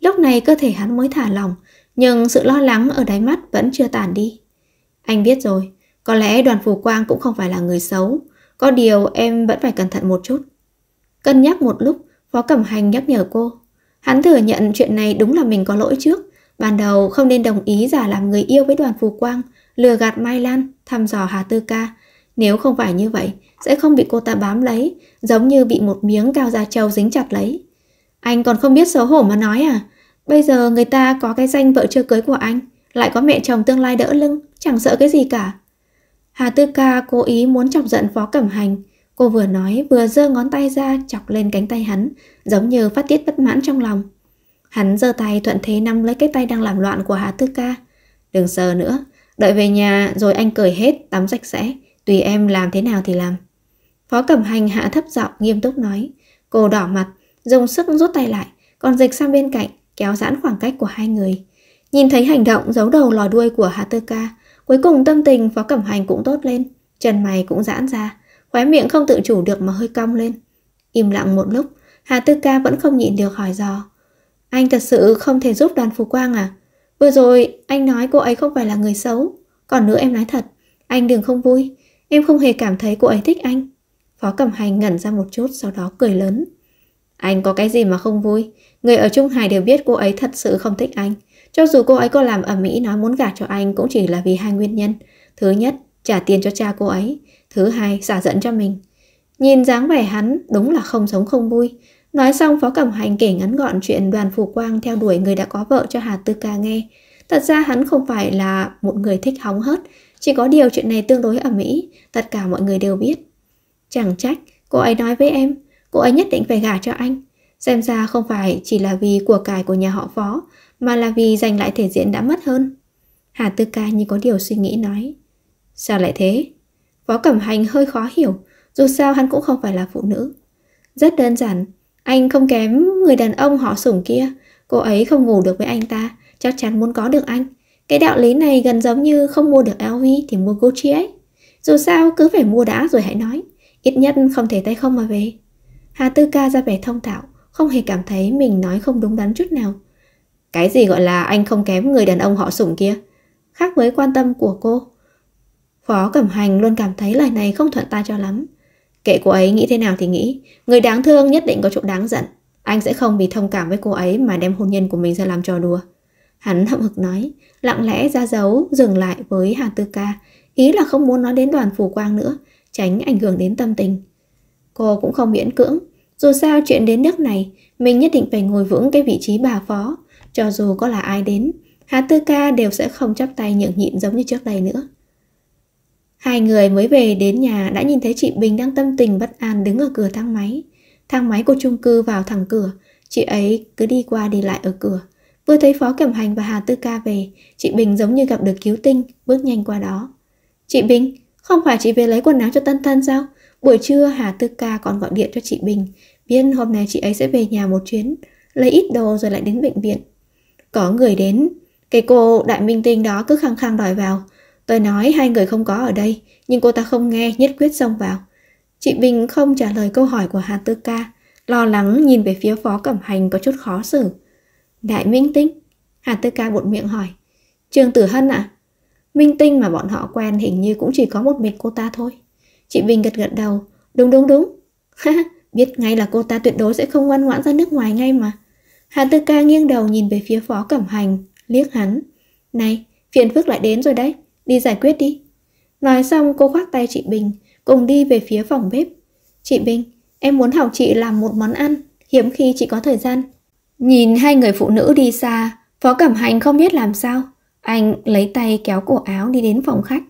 Lúc này cơ thể hắn mới thả lỏng, nhưng sự lo lắng ở đáy mắt vẫn chưa tàn đi. Anh biết rồi, có lẽ đoàn phù quang cũng không phải là người xấu. Có điều em vẫn phải cẩn thận một chút. Cân nhắc một lúc, Phó Cẩm Hành nhắc nhở cô. Hắn thừa nhận chuyện này đúng là mình có lỗi trước, Ban đầu không nên đồng ý giả làm người yêu với đoàn phù quang, lừa gạt Mai Lan, thăm dò Hà Tư Ca. Nếu không phải như vậy, sẽ không bị cô ta bám lấy, giống như bị một miếng cao da trâu dính chặt lấy. Anh còn không biết xấu hổ mà nói à? Bây giờ người ta có cái danh vợ chưa cưới của anh, lại có mẹ chồng tương lai đỡ lưng, chẳng sợ cái gì cả. Hà Tư Ca cố ý muốn chọc giận Phó Cẩm Hành. Cô vừa nói vừa giơ ngón tay ra chọc lên cánh tay hắn, giống như phát tiết bất mãn trong lòng. Hắn giơ tay thuận thế nắm lấy cái tay đang làm loạn của Hà Tư Ca. Đừng sờ nữa, đợi về nhà rồi anh cười hết, tắm sạch sẽ, tùy em làm thế nào thì làm. Phó Cẩm Hành hạ thấp giọng nghiêm túc nói, cô đỏ mặt, dùng sức rút tay lại, còn dịch sang bên cạnh, kéo giãn khoảng cách của hai người. Nhìn thấy hành động giấu đầu lò đuôi của Hà Tư Ca, cuối cùng tâm tình Phó Cẩm Hành cũng tốt lên, chân mày cũng giãn ra, khóe miệng không tự chủ được mà hơi cong lên. Im lặng một lúc, Hà Tư Ca vẫn không nhịn được hỏi dò. Anh thật sự không thể giúp đoàn phù quang à? Vừa rồi anh nói cô ấy không phải là người xấu. Còn nữa em nói thật, anh đừng không vui. Em không hề cảm thấy cô ấy thích anh. Phó Cẩm Hành ngẩn ra một chút sau đó cười lớn. Anh có cái gì mà không vui? Người ở Trung Hải đều biết cô ấy thật sự không thích anh. Cho dù cô ấy có làm ở Mỹ nói muốn gả cho anh cũng chỉ là vì hai nguyên nhân. Thứ nhất, trả tiền cho cha cô ấy. Thứ hai, xả giận cho mình. Nhìn dáng vẻ hắn đúng là không sống không vui. Nói xong Phó Cẩm Hành kể ngắn gọn chuyện đoàn phù quang theo đuổi người đã có vợ cho Hà Tư Ca nghe. Thật ra hắn không phải là một người thích hóng hớt, chỉ có điều chuyện này tương đối ở mỹ, tất cả mọi người đều biết. Chẳng trách, cô ấy nói với em, cô ấy nhất định phải gả cho anh. Xem ra không phải chỉ là vì của cải của nhà họ Phó, mà là vì giành lại thể diện đã mất hơn. Hà Tư Ca như có điều suy nghĩ nói. Sao lại thế? Phó Cẩm Hành hơi khó hiểu, dù sao hắn cũng không phải là phụ nữ. Rất đơn giản, anh không kém người đàn ông họ sủng kia, cô ấy không ngủ được với anh ta, chắc chắn muốn có được anh. Cái đạo lý này gần giống như không mua được LV thì mua Gucci ấy. Dù sao cứ phải mua đã rồi hãy nói, ít nhất không thể tay không mà về. Hà Tư Ca ra vẻ thông thạo, không hề cảm thấy mình nói không đúng đắn chút nào. Cái gì gọi là anh không kém người đàn ông họ sủng kia? Khác với quan tâm của cô. Phó Cẩm Hành luôn cảm thấy lời này không thuận tai cho lắm. Kệ cô ấy nghĩ thế nào thì nghĩ, người đáng thương nhất định có chỗ đáng giận. Anh sẽ không vì thông cảm với cô ấy mà đem hôn nhân của mình ra làm trò đùa. Hắn hậm hực nói, lặng lẽ ra dấu dừng lại với Hà Tư Ca, ý là không muốn nói đến đoàn phủ quang nữa, tránh ảnh hưởng đến tâm tình. Cô cũng không miễn cưỡng, dù sao chuyện đến nước này, mình nhất định phải ngồi vững cái vị trí bà phó, cho dù có là ai đến, Hà Tư Ca đều sẽ không chấp tay nhượng nhịn giống như trước đây nữa. Hai người mới về đến nhà đã nhìn thấy chị Bình đang tâm tình bất an đứng ở cửa thang máy. Thang máy của chung cư vào thẳng cửa, chị ấy cứ đi qua đi lại ở cửa. Vừa thấy Phó kiểm Hành và Hà Tư Ca về, chị Bình giống như gặp được cứu tinh, bước nhanh qua đó. Chị Bình, không phải chị về lấy quần áo cho Tân Tân sao? Buổi trưa Hà Tư Ca còn gọi điện cho chị Bình, biết hôm nay chị ấy sẽ về nhà một chuyến, lấy ít đồ rồi lại đến bệnh viện. Có người đến, cái cô đại minh tinh đó cứ khăng khăng đòi vào, Tôi nói hai người không có ở đây, nhưng cô ta không nghe, nhất quyết xông vào. Chị Bình không trả lời câu hỏi của hà Tư Ca, lo lắng nhìn về phía phó cẩm hành có chút khó xử. Đại Minh Tinh, hà Tư Ca bột miệng hỏi. Trường Tử Hân ạ? À? Minh Tinh mà bọn họ quen hình như cũng chỉ có một mình cô ta thôi. Chị Bình gật gật đầu, đúng đúng đúng. <laughs> biết ngay là cô ta tuyệt đối sẽ không ngoan ngoãn ra nước ngoài ngay mà. hà Tư Ca nghiêng đầu nhìn về phía phó cẩm hành, liếc hắn. Này, phiền phức lại đến rồi đấy. Đi giải quyết đi. Nói xong cô khoác tay chị Bình, cùng đi về phía phòng bếp. Chị Bình, em muốn học chị làm một món ăn, hiếm khi chị có thời gian. Nhìn hai người phụ nữ đi xa, Phó Cẩm Hành không biết làm sao. Anh lấy tay kéo cổ áo đi đến phòng khách.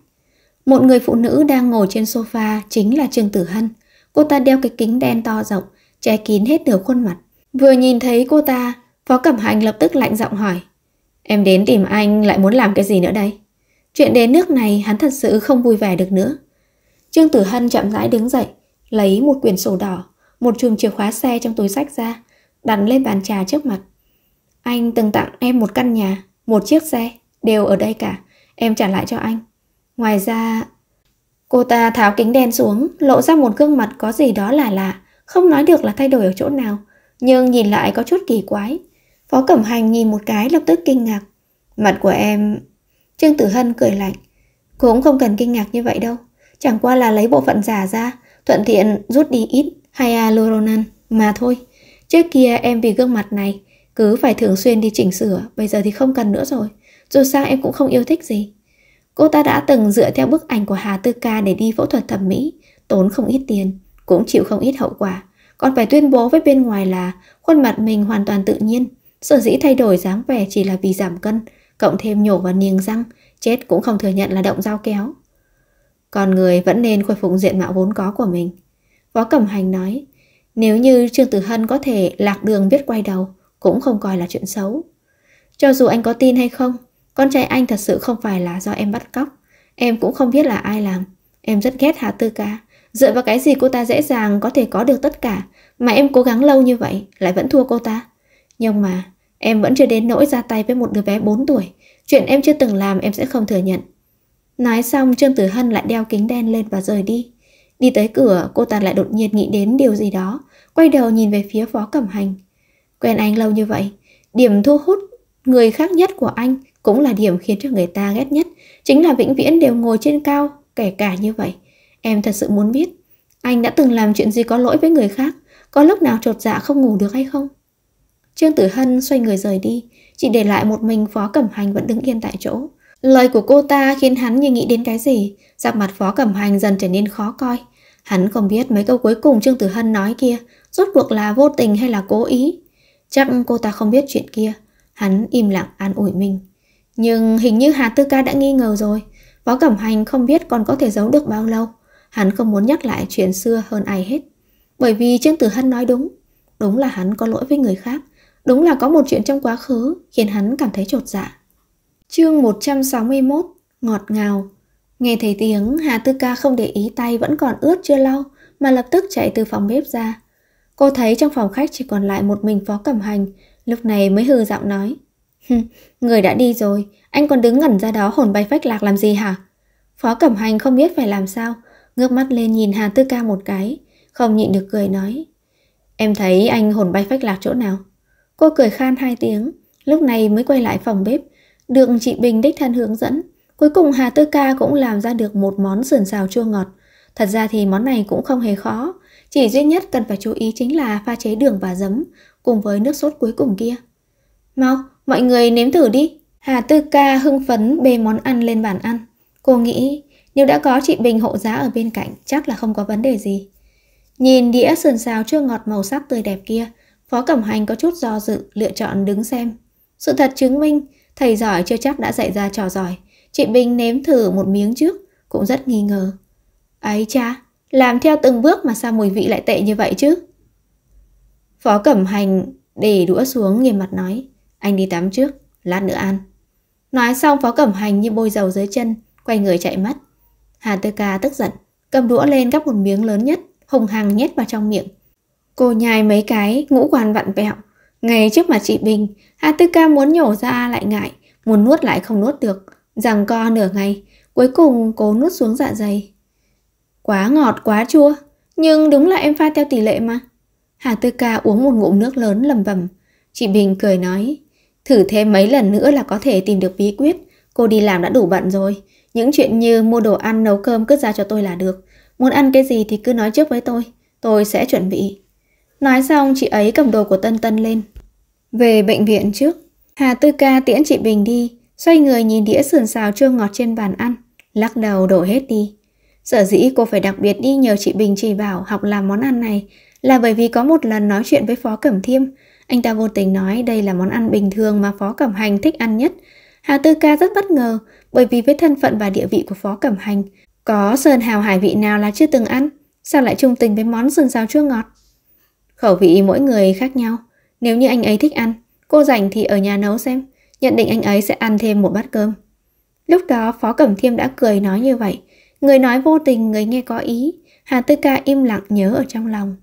Một người phụ nữ đang ngồi trên sofa chính là Trương Tử Hân. Cô ta đeo cái kính đen to rộng, che kín hết nửa khuôn mặt. Vừa nhìn thấy cô ta, Phó Cẩm Hành lập tức lạnh giọng hỏi. Em đến tìm anh lại muốn làm cái gì nữa đây? Chuyện đến nước này hắn thật sự không vui vẻ được nữa. Trương Tử Hân chậm rãi đứng dậy, lấy một quyển sổ đỏ, một chùm chìa khóa xe trong túi sách ra, đặt lên bàn trà trước mặt. Anh từng tặng em một căn nhà, một chiếc xe, đều ở đây cả, em trả lại cho anh. Ngoài ra... Cô ta tháo kính đen xuống, lộ ra một gương mặt có gì đó là lạ, không nói được là thay đổi ở chỗ nào, nhưng nhìn lại có chút kỳ quái. Phó Cẩm Hành nhìn một cái lập tức kinh ngạc. Mặt của em Trương Tử Hân cười lạnh. Cũng không cần kinh ngạc như vậy đâu. Chẳng qua là lấy bộ phận giả ra, thuận tiện rút đi ít hyaluronan à, mà thôi. Trước kia em vì gương mặt này cứ phải thường xuyên đi chỉnh sửa, bây giờ thì không cần nữa rồi. Dù sao em cũng không yêu thích gì. Cô ta đã từng dựa theo bức ảnh của Hà Tư Ca để đi phẫu thuật thẩm mỹ, tốn không ít tiền, cũng chịu không ít hậu quả. Còn phải tuyên bố với bên ngoài là khuôn mặt mình hoàn toàn tự nhiên, sở dĩ thay đổi dáng vẻ chỉ là vì giảm cân, cộng thêm nhổ và niềng răng, chết cũng không thừa nhận là động dao kéo. Con người vẫn nên khôi phục diện mạo vốn có của mình. Võ Cẩm Hành nói, nếu như Trương Tử Hân có thể lạc đường biết quay đầu, cũng không coi là chuyện xấu. Cho dù anh có tin hay không, con trai anh thật sự không phải là do em bắt cóc. Em cũng không biết là ai làm. Em rất ghét Hà Tư Ca. Dựa vào cái gì cô ta dễ dàng có thể có được tất cả, mà em cố gắng lâu như vậy, lại vẫn thua cô ta. Nhưng mà, Em vẫn chưa đến nỗi ra tay với một đứa bé 4 tuổi Chuyện em chưa từng làm em sẽ không thừa nhận Nói xong Trương Tử Hân lại đeo kính đen lên và rời đi Đi tới cửa cô ta lại đột nhiên nghĩ đến điều gì đó Quay đầu nhìn về phía phó cẩm hành Quen anh lâu như vậy Điểm thu hút người khác nhất của anh Cũng là điểm khiến cho người ta ghét nhất Chính là vĩnh viễn đều ngồi trên cao Kể cả như vậy Em thật sự muốn biết Anh đã từng làm chuyện gì có lỗi với người khác Có lúc nào trột dạ không ngủ được hay không Trương Tử Hân xoay người rời đi, chỉ để lại một mình Phó Cẩm Hành vẫn đứng yên tại chỗ. Lời của cô ta khiến hắn như nghĩ đến cái gì, sắc mặt Phó Cẩm Hành dần trở nên khó coi. Hắn không biết mấy câu cuối cùng Trương Tử Hân nói kia, rốt cuộc là vô tình hay là cố ý. Chắc cô ta không biết chuyện kia, hắn im lặng an ủi mình. Nhưng hình như Hà Tư Ca đã nghi ngờ rồi, Phó Cẩm Hành không biết còn có thể giấu được bao lâu. Hắn không muốn nhắc lại chuyện xưa hơn ai hết. Bởi vì Trương Tử Hân nói đúng, đúng là hắn có lỗi với người khác, Đúng là có một chuyện trong quá khứ khiến hắn cảm thấy trột dạ. Chương 161, ngọt ngào. Nghe thấy tiếng, Hà Tư Ca không để ý tay vẫn còn ướt chưa lau, mà lập tức chạy từ phòng bếp ra. Cô thấy trong phòng khách chỉ còn lại một mình Phó Cẩm Hành, lúc này mới hừ giọng nói. Người đã đi rồi, anh còn đứng ngẩn ra đó hồn bay phách lạc làm gì hả? Phó Cẩm Hành không biết phải làm sao, ngước mắt lên nhìn Hà Tư Ca một cái, không nhịn được cười nói. Em thấy anh hồn bay phách lạc chỗ nào? Cô cười khan hai tiếng, lúc này mới quay lại phòng bếp. Được chị Bình đích thân hướng dẫn, cuối cùng Hà Tư Ca cũng làm ra được một món sườn xào chua ngọt. Thật ra thì món này cũng không hề khó, chỉ duy nhất cần phải chú ý chính là pha chế đường và giấm cùng với nước sốt cuối cùng kia. Mau, mọi người nếm thử đi. Hà Tư Ca hưng phấn bê món ăn lên bàn ăn. Cô nghĩ nếu đã có chị Bình hộ giá ở bên cạnh chắc là không có vấn đề gì. Nhìn đĩa sườn xào chua ngọt màu sắc tươi đẹp kia, Phó Cẩm Hành có chút do dự, lựa chọn đứng xem. Sự thật chứng minh, thầy giỏi chưa chắc đã dạy ra trò giỏi. Chị Bình nếm thử một miếng trước, cũng rất nghi ngờ. Ấy cha, làm theo từng bước mà sao mùi vị lại tệ như vậy chứ? Phó Cẩm Hành để đũa xuống nghiêm mặt nói. Anh đi tắm trước, lát nữa ăn. Nói xong Phó Cẩm Hành như bôi dầu dưới chân, quay người chạy mất. Hà Tư Ca tức giận, cầm đũa lên gắp một miếng lớn nhất, hùng hằng nhét vào trong miệng, Cô nhai mấy cái, ngũ quan vặn vẹo. Ngay trước mặt chị Bình, Ataka muốn nhổ ra lại ngại, muốn nuốt lại không nuốt được. Rằng co nửa ngày, cuối cùng cố nuốt xuống dạ dày. Quá ngọt, quá chua. Nhưng đúng là em pha theo tỷ lệ mà. Hà Tư Ca uống một ngụm nước lớn lầm bầm. Chị Bình cười nói, thử thêm mấy lần nữa là có thể tìm được bí quyết. Cô đi làm đã đủ bận rồi. Những chuyện như mua đồ ăn, nấu cơm cứ ra cho tôi là được. Muốn ăn cái gì thì cứ nói trước với tôi. Tôi sẽ chuẩn bị. Nói xong chị ấy cầm đồ của Tân Tân lên. Về bệnh viện trước, Hà Tư Ca tiễn chị Bình đi, xoay người nhìn đĩa sườn xào chua ngọt trên bàn ăn, lắc đầu đổ hết đi. Sở dĩ cô phải đặc biệt đi nhờ chị Bình chỉ bảo học làm món ăn này là bởi vì có một lần nói chuyện với Phó Cẩm Thiêm, anh ta vô tình nói đây là món ăn bình thường mà Phó Cẩm Hành thích ăn nhất. Hà Tư Ca rất bất ngờ bởi vì với thân phận và địa vị của Phó Cẩm Hành, có sơn hào hải vị nào là chưa từng ăn, sao lại trung tình với món sườn xào chua ngọt? Khẩu vị mỗi người khác nhau. Nếu như anh ấy thích ăn, cô rảnh thì ở nhà nấu xem. Nhận định anh ấy sẽ ăn thêm một bát cơm. Lúc đó Phó Cẩm Thiêm đã cười nói như vậy. Người nói vô tình, người nghe có ý. Hà Tư Ca im lặng nhớ ở trong lòng.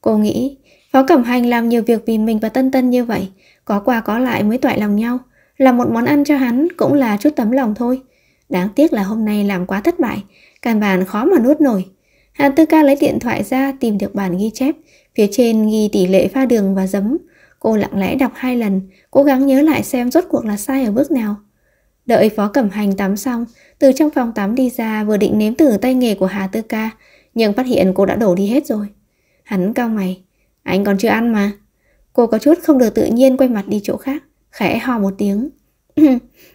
Cô nghĩ, Phó Cẩm Hành làm nhiều việc vì mình và Tân Tân như vậy. Có quà có lại mới toại lòng nhau. Là một món ăn cho hắn cũng là chút tấm lòng thôi. Đáng tiếc là hôm nay làm quá thất bại, căn bàn khó mà nuốt nổi. Hàn Tư Ca lấy điện thoại ra tìm được bản ghi chép, phía trên ghi tỷ lệ pha đường và giấm. Cô lặng lẽ đọc hai lần, cố gắng nhớ lại xem rốt cuộc là sai ở bước nào. Đợi Phó Cẩm Hành tắm xong, từ trong phòng tắm đi ra vừa định nếm thử tay nghề của Hà Tư Ca, nhưng phát hiện cô đã đổ đi hết rồi. Hắn cao mày, anh còn chưa ăn mà. Cô có chút không được tự nhiên quay mặt đi chỗ khác, khẽ ho một tiếng.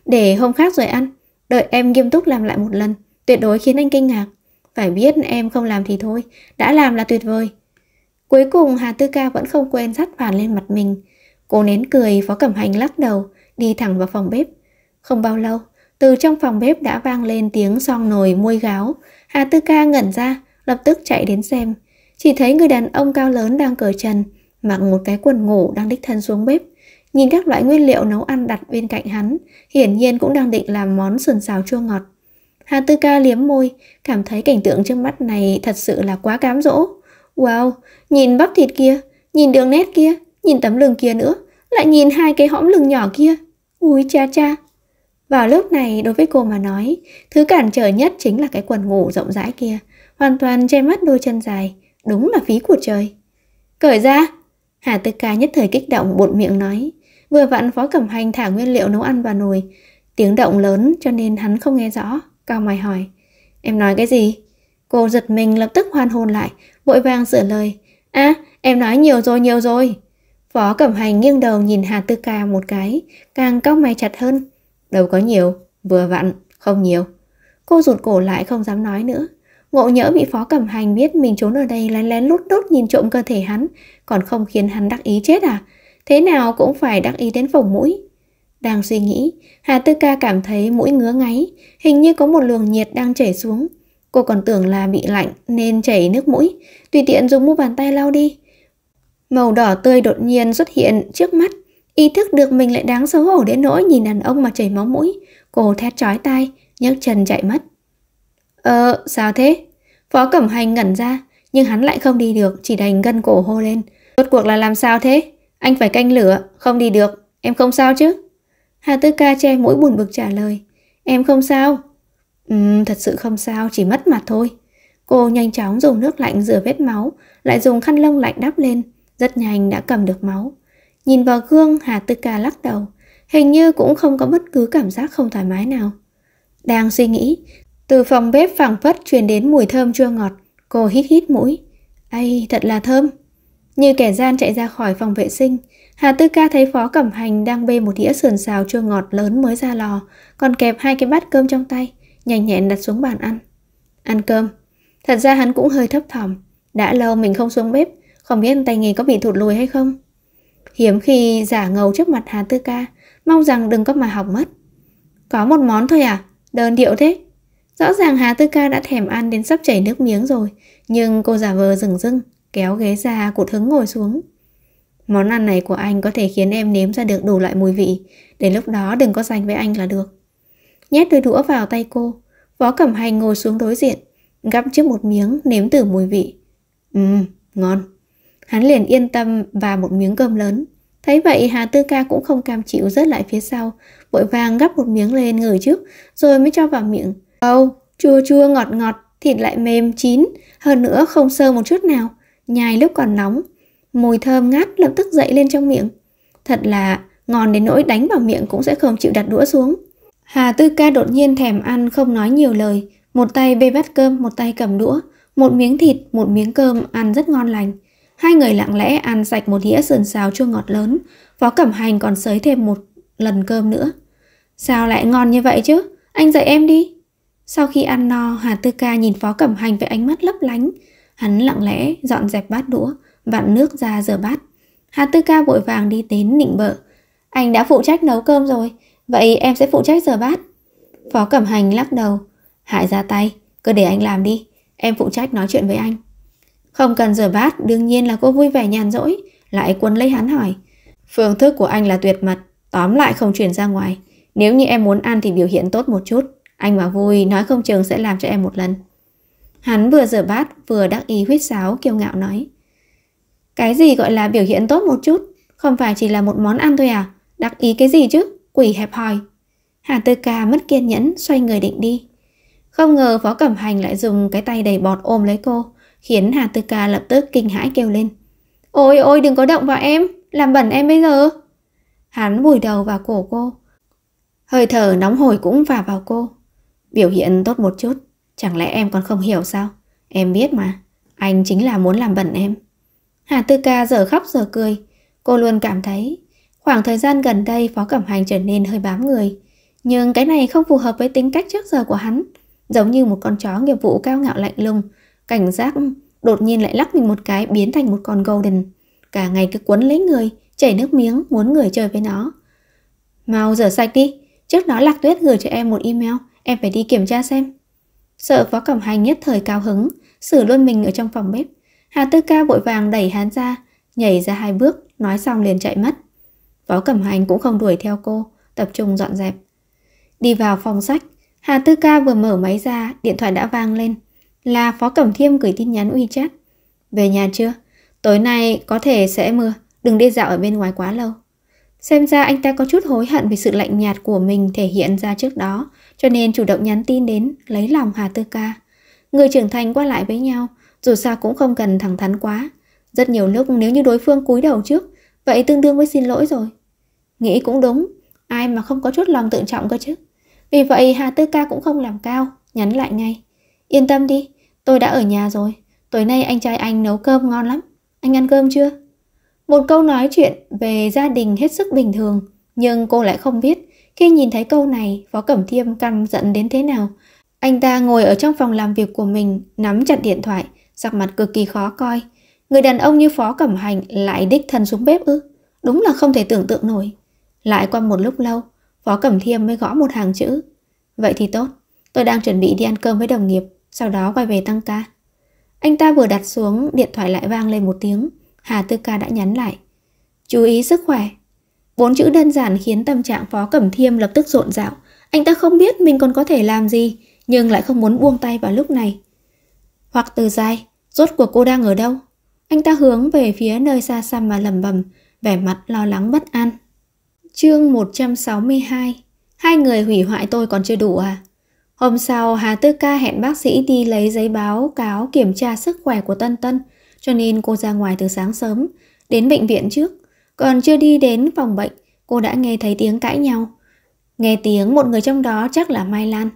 Để hôm khác rồi ăn, đợi em nghiêm túc làm lại một lần, tuyệt đối khiến anh kinh ngạc. Phải biết em không làm thì thôi, đã làm là tuyệt vời. Cuối cùng Hà Tư Ca vẫn không quên dắt phản lên mặt mình. Cô nén cười Phó Cẩm Hành lắc đầu, đi thẳng vào phòng bếp. Không bao lâu, từ trong phòng bếp đã vang lên tiếng song nồi muôi gáo. Hà Tư Ca ngẩn ra, lập tức chạy đến xem. Chỉ thấy người đàn ông cao lớn đang cởi trần, mặc một cái quần ngủ đang đích thân xuống bếp. Nhìn các loại nguyên liệu nấu ăn đặt bên cạnh hắn, hiển nhiên cũng đang định làm món sườn xào chua ngọt. Hà Tư Ca liếm môi, cảm thấy cảnh tượng trước mắt này thật sự là quá cám dỗ. Wow, nhìn bắp thịt kia, nhìn đường nét kia, nhìn tấm lưng kia nữa, lại nhìn hai cái hõm lưng nhỏ kia. Ui cha cha. Vào lúc này đối với cô mà nói, thứ cản trở nhất chính là cái quần ngủ rộng rãi kia, hoàn toàn che mắt đôi chân dài, đúng là phí của trời. Cởi ra! Hà Tư Ca nhất thời kích động bột miệng nói, vừa vặn phó cẩm hành thả nguyên liệu nấu ăn vào nồi, tiếng động lớn cho nên hắn không nghe rõ. Cao mày hỏi, em nói cái gì? Cô giật mình lập tức hoan hồn lại, vội vàng sửa lời. À, em nói nhiều rồi, nhiều rồi. Phó Cẩm Hành nghiêng đầu nhìn Hà Tư Ca một cái, càng cao mày chặt hơn. Đâu có nhiều, vừa vặn, không nhiều. Cô rụt cổ lại không dám nói nữa. Ngộ nhỡ bị Phó Cẩm Hành biết mình trốn ở đây lén lén lút đốt nhìn trộm cơ thể hắn, còn không khiến hắn đắc ý chết à? Thế nào cũng phải đắc ý đến phòng mũi. Đang suy nghĩ, Hà Tư Ca cảm thấy mũi ngứa ngáy, hình như có một luồng nhiệt đang chảy xuống. Cô còn tưởng là bị lạnh nên chảy nước mũi, tùy tiện dùng mu bàn tay lau đi. Màu đỏ tươi đột nhiên xuất hiện trước mắt, ý thức được mình lại đáng xấu hổ đến nỗi nhìn đàn ông mà chảy máu mũi. Cô thét chói tai, nhấc chân chạy mất. Ờ, sao thế? Phó Cẩm Hành ngẩn ra, nhưng hắn lại không đi được, chỉ đành gân cổ hô lên. Rốt cuộc là làm sao thế? Anh phải canh lửa, không đi được, em không sao chứ? Hà Tư Ca che mũi buồn bực trả lời. Em không sao. Ừm, thật sự không sao, chỉ mất mặt thôi. Cô nhanh chóng dùng nước lạnh rửa vết máu, lại dùng khăn lông lạnh đắp lên. Rất nhanh đã cầm được máu. Nhìn vào gương, Hà Tư Ca lắc đầu. Hình như cũng không có bất cứ cảm giác không thoải mái nào. Đang suy nghĩ, từ phòng bếp phẳng phất truyền đến mùi thơm chua ngọt. Cô hít hít mũi. Ây, thật là thơm. Như kẻ gian chạy ra khỏi phòng vệ sinh, Hà Tư Ca thấy Phó Cẩm Hành đang bê một đĩa sườn xào chua ngọt lớn mới ra lò, còn kẹp hai cái bát cơm trong tay, nhanh nhẹn đặt xuống bàn ăn. Ăn cơm. Thật ra hắn cũng hơi thấp thỏm. Đã lâu mình không xuống bếp, không biết tay nghề có bị thụt lùi hay không. Hiếm khi giả ngầu trước mặt Hà Tư Ca, mong rằng đừng có mà học mất. Có một món thôi à? Đơn điệu thế. Rõ ràng Hà Tư Ca đã thèm ăn đến sắp chảy nước miếng rồi, nhưng cô giả vờ rừng rưng, kéo ghế ra cụt hứng ngồi xuống. Món ăn này của anh có thể khiến em nếm ra được đủ loại mùi vị, đến lúc đó đừng có giành với anh là được. Nhét đôi đũa vào tay cô, Võ Cẩm Hành ngồi xuống đối diện, gắp trước một miếng nếm thử mùi vị. Ừm, ngon. Hắn liền yên tâm và một miếng cơm lớn. Thấy vậy Hà Tư Ca cũng không cam chịu rớt lại phía sau, vội vàng gắp một miếng lên ngửi trước, rồi mới cho vào miệng. Âu, oh, chua chua ngọt ngọt, thịt lại mềm, chín, hơn nữa không sơ một chút nào, nhai lúc còn nóng mùi thơm ngát lập tức dậy lên trong miệng. Thật là ngon đến nỗi đánh vào miệng cũng sẽ không chịu đặt đũa xuống. Hà Tư Ca đột nhiên thèm ăn không nói nhiều lời, một tay bê bát cơm, một tay cầm đũa, một miếng thịt, một miếng cơm ăn rất ngon lành. Hai người lặng lẽ ăn sạch một đĩa sườn xào chua ngọt lớn, Phó Cẩm Hành còn sới thêm một lần cơm nữa. Sao lại ngon như vậy chứ? Anh dạy em đi. Sau khi ăn no, Hà Tư Ca nhìn Phó Cẩm Hành với ánh mắt lấp lánh. Hắn lặng lẽ dọn dẹp bát đũa, vặn nước ra rửa bát. Hà Tư Ca vội vàng đi đến nịnh bợ. Anh đã phụ trách nấu cơm rồi, vậy em sẽ phụ trách rửa bát. Phó Cẩm Hành lắc đầu. Hải ra tay, cứ để anh làm đi, em phụ trách nói chuyện với anh. Không cần rửa bát, đương nhiên là cô vui vẻ nhàn rỗi, lại quân lấy hắn hỏi. Phương thức của anh là tuyệt mật, tóm lại không truyền ra ngoài. Nếu như em muốn ăn thì biểu hiện tốt một chút, anh mà vui nói không chừng sẽ làm cho em một lần. Hắn vừa rửa bát vừa đắc ý huyết sáo kiêu ngạo nói. Cái gì gọi là biểu hiện tốt một chút, không phải chỉ là một món ăn thôi à? Đặc ý cái gì chứ? Quỷ hẹp hòi. Hà Tư Ca mất kiên nhẫn, xoay người định đi. Không ngờ Phó Cẩm Hành lại dùng cái tay đầy bọt ôm lấy cô, khiến Hà Tư Ca lập tức kinh hãi kêu lên. Ôi ôi đừng có động vào em, làm bẩn em bây giờ. Hắn vùi đầu vào cổ cô. Hơi thở nóng hổi cũng vả vào cô. Biểu hiện tốt một chút, chẳng lẽ em còn không hiểu sao? Em biết mà, anh chính là muốn làm bẩn em. Hà Tư Ca giờ khóc giờ cười. Cô luôn cảm thấy khoảng thời gian gần đây Phó Cẩm Hành trở nên hơi bám người. Nhưng cái này không phù hợp với tính cách trước giờ của hắn. Giống như một con chó nghiệp vụ cao ngạo lạnh lùng, cảnh giác đột nhiên lại lắc mình một cái biến thành một con golden. Cả ngày cứ cuốn lấy người, chảy nước miếng, muốn người chơi với nó. Mau rửa sạch đi, trước đó Lạc Tuyết gửi cho em một email, em phải đi kiểm tra xem. Sợ Phó Cẩm Hành nhất thời cao hứng, xử luôn mình ở trong phòng bếp, Hà Tư Ca vội vàng đẩy hắn ra, nhảy ra hai bước, nói xong liền chạy mất. Võ Cẩm Hành cũng không đuổi theo cô, tập trung dọn dẹp. Đi vào phòng sách, Hà Tư Ca vừa mở máy ra, điện thoại đã vang lên. Là Phó Cẩm Thiêm gửi tin nhắn WeChat. Về nhà chưa? Tối nay có thể sẽ mưa, đừng đi dạo ở bên ngoài quá lâu. Xem ra anh ta có chút hối hận vì sự lạnh nhạt của mình thể hiện ra trước đó, cho nên chủ động nhắn tin đến lấy lòng Hà Tư Ca. Người trưởng thành qua lại với nhau, dù sao cũng không cần thẳng thắn quá Rất nhiều lúc nếu như đối phương cúi đầu trước Vậy tương đương với xin lỗi rồi Nghĩ cũng đúng Ai mà không có chút lòng tự trọng cơ chứ Vì vậy Hà Tư Ca cũng không làm cao Nhắn lại ngay Yên tâm đi, tôi đã ở nhà rồi Tối nay anh trai anh nấu cơm ngon lắm Anh ăn cơm chưa? Một câu nói chuyện về gia đình hết sức bình thường Nhưng cô lại không biết Khi nhìn thấy câu này Phó Cẩm Thiêm căm giận đến thế nào Anh ta ngồi ở trong phòng làm việc của mình Nắm chặt điện thoại Sắc mặt cực kỳ khó coi. Người đàn ông như Phó Cẩm Hành lại đích thân xuống bếp ư? Đúng là không thể tưởng tượng nổi. Lại qua một lúc lâu, Phó Cẩm Thiêm mới gõ một hàng chữ. Vậy thì tốt, tôi đang chuẩn bị đi ăn cơm với đồng nghiệp, sau đó quay về tăng ca. Anh ta vừa đặt xuống, điện thoại lại vang lên một tiếng. Hà Tư Ca đã nhắn lại. Chú ý sức khỏe. Bốn chữ đơn giản khiến tâm trạng Phó Cẩm Thiêm lập tức rộn rạo. Anh ta không biết mình còn có thể làm gì, nhưng lại không muốn buông tay vào lúc này. Hoặc từ dài, Rốt cuộc cô đang ở đâu? Anh ta hướng về phía nơi xa xăm mà lầm bầm, vẻ mặt lo lắng bất an. Chương 162 Hai người hủy hoại tôi còn chưa đủ à? Hôm sau, Hà Tư Ca hẹn bác sĩ đi lấy giấy báo cáo kiểm tra sức khỏe của Tân Tân, cho nên cô ra ngoài từ sáng sớm, đến bệnh viện trước. Còn chưa đi đến phòng bệnh, cô đã nghe thấy tiếng cãi nhau. Nghe tiếng một người trong đó chắc là Mai Lan.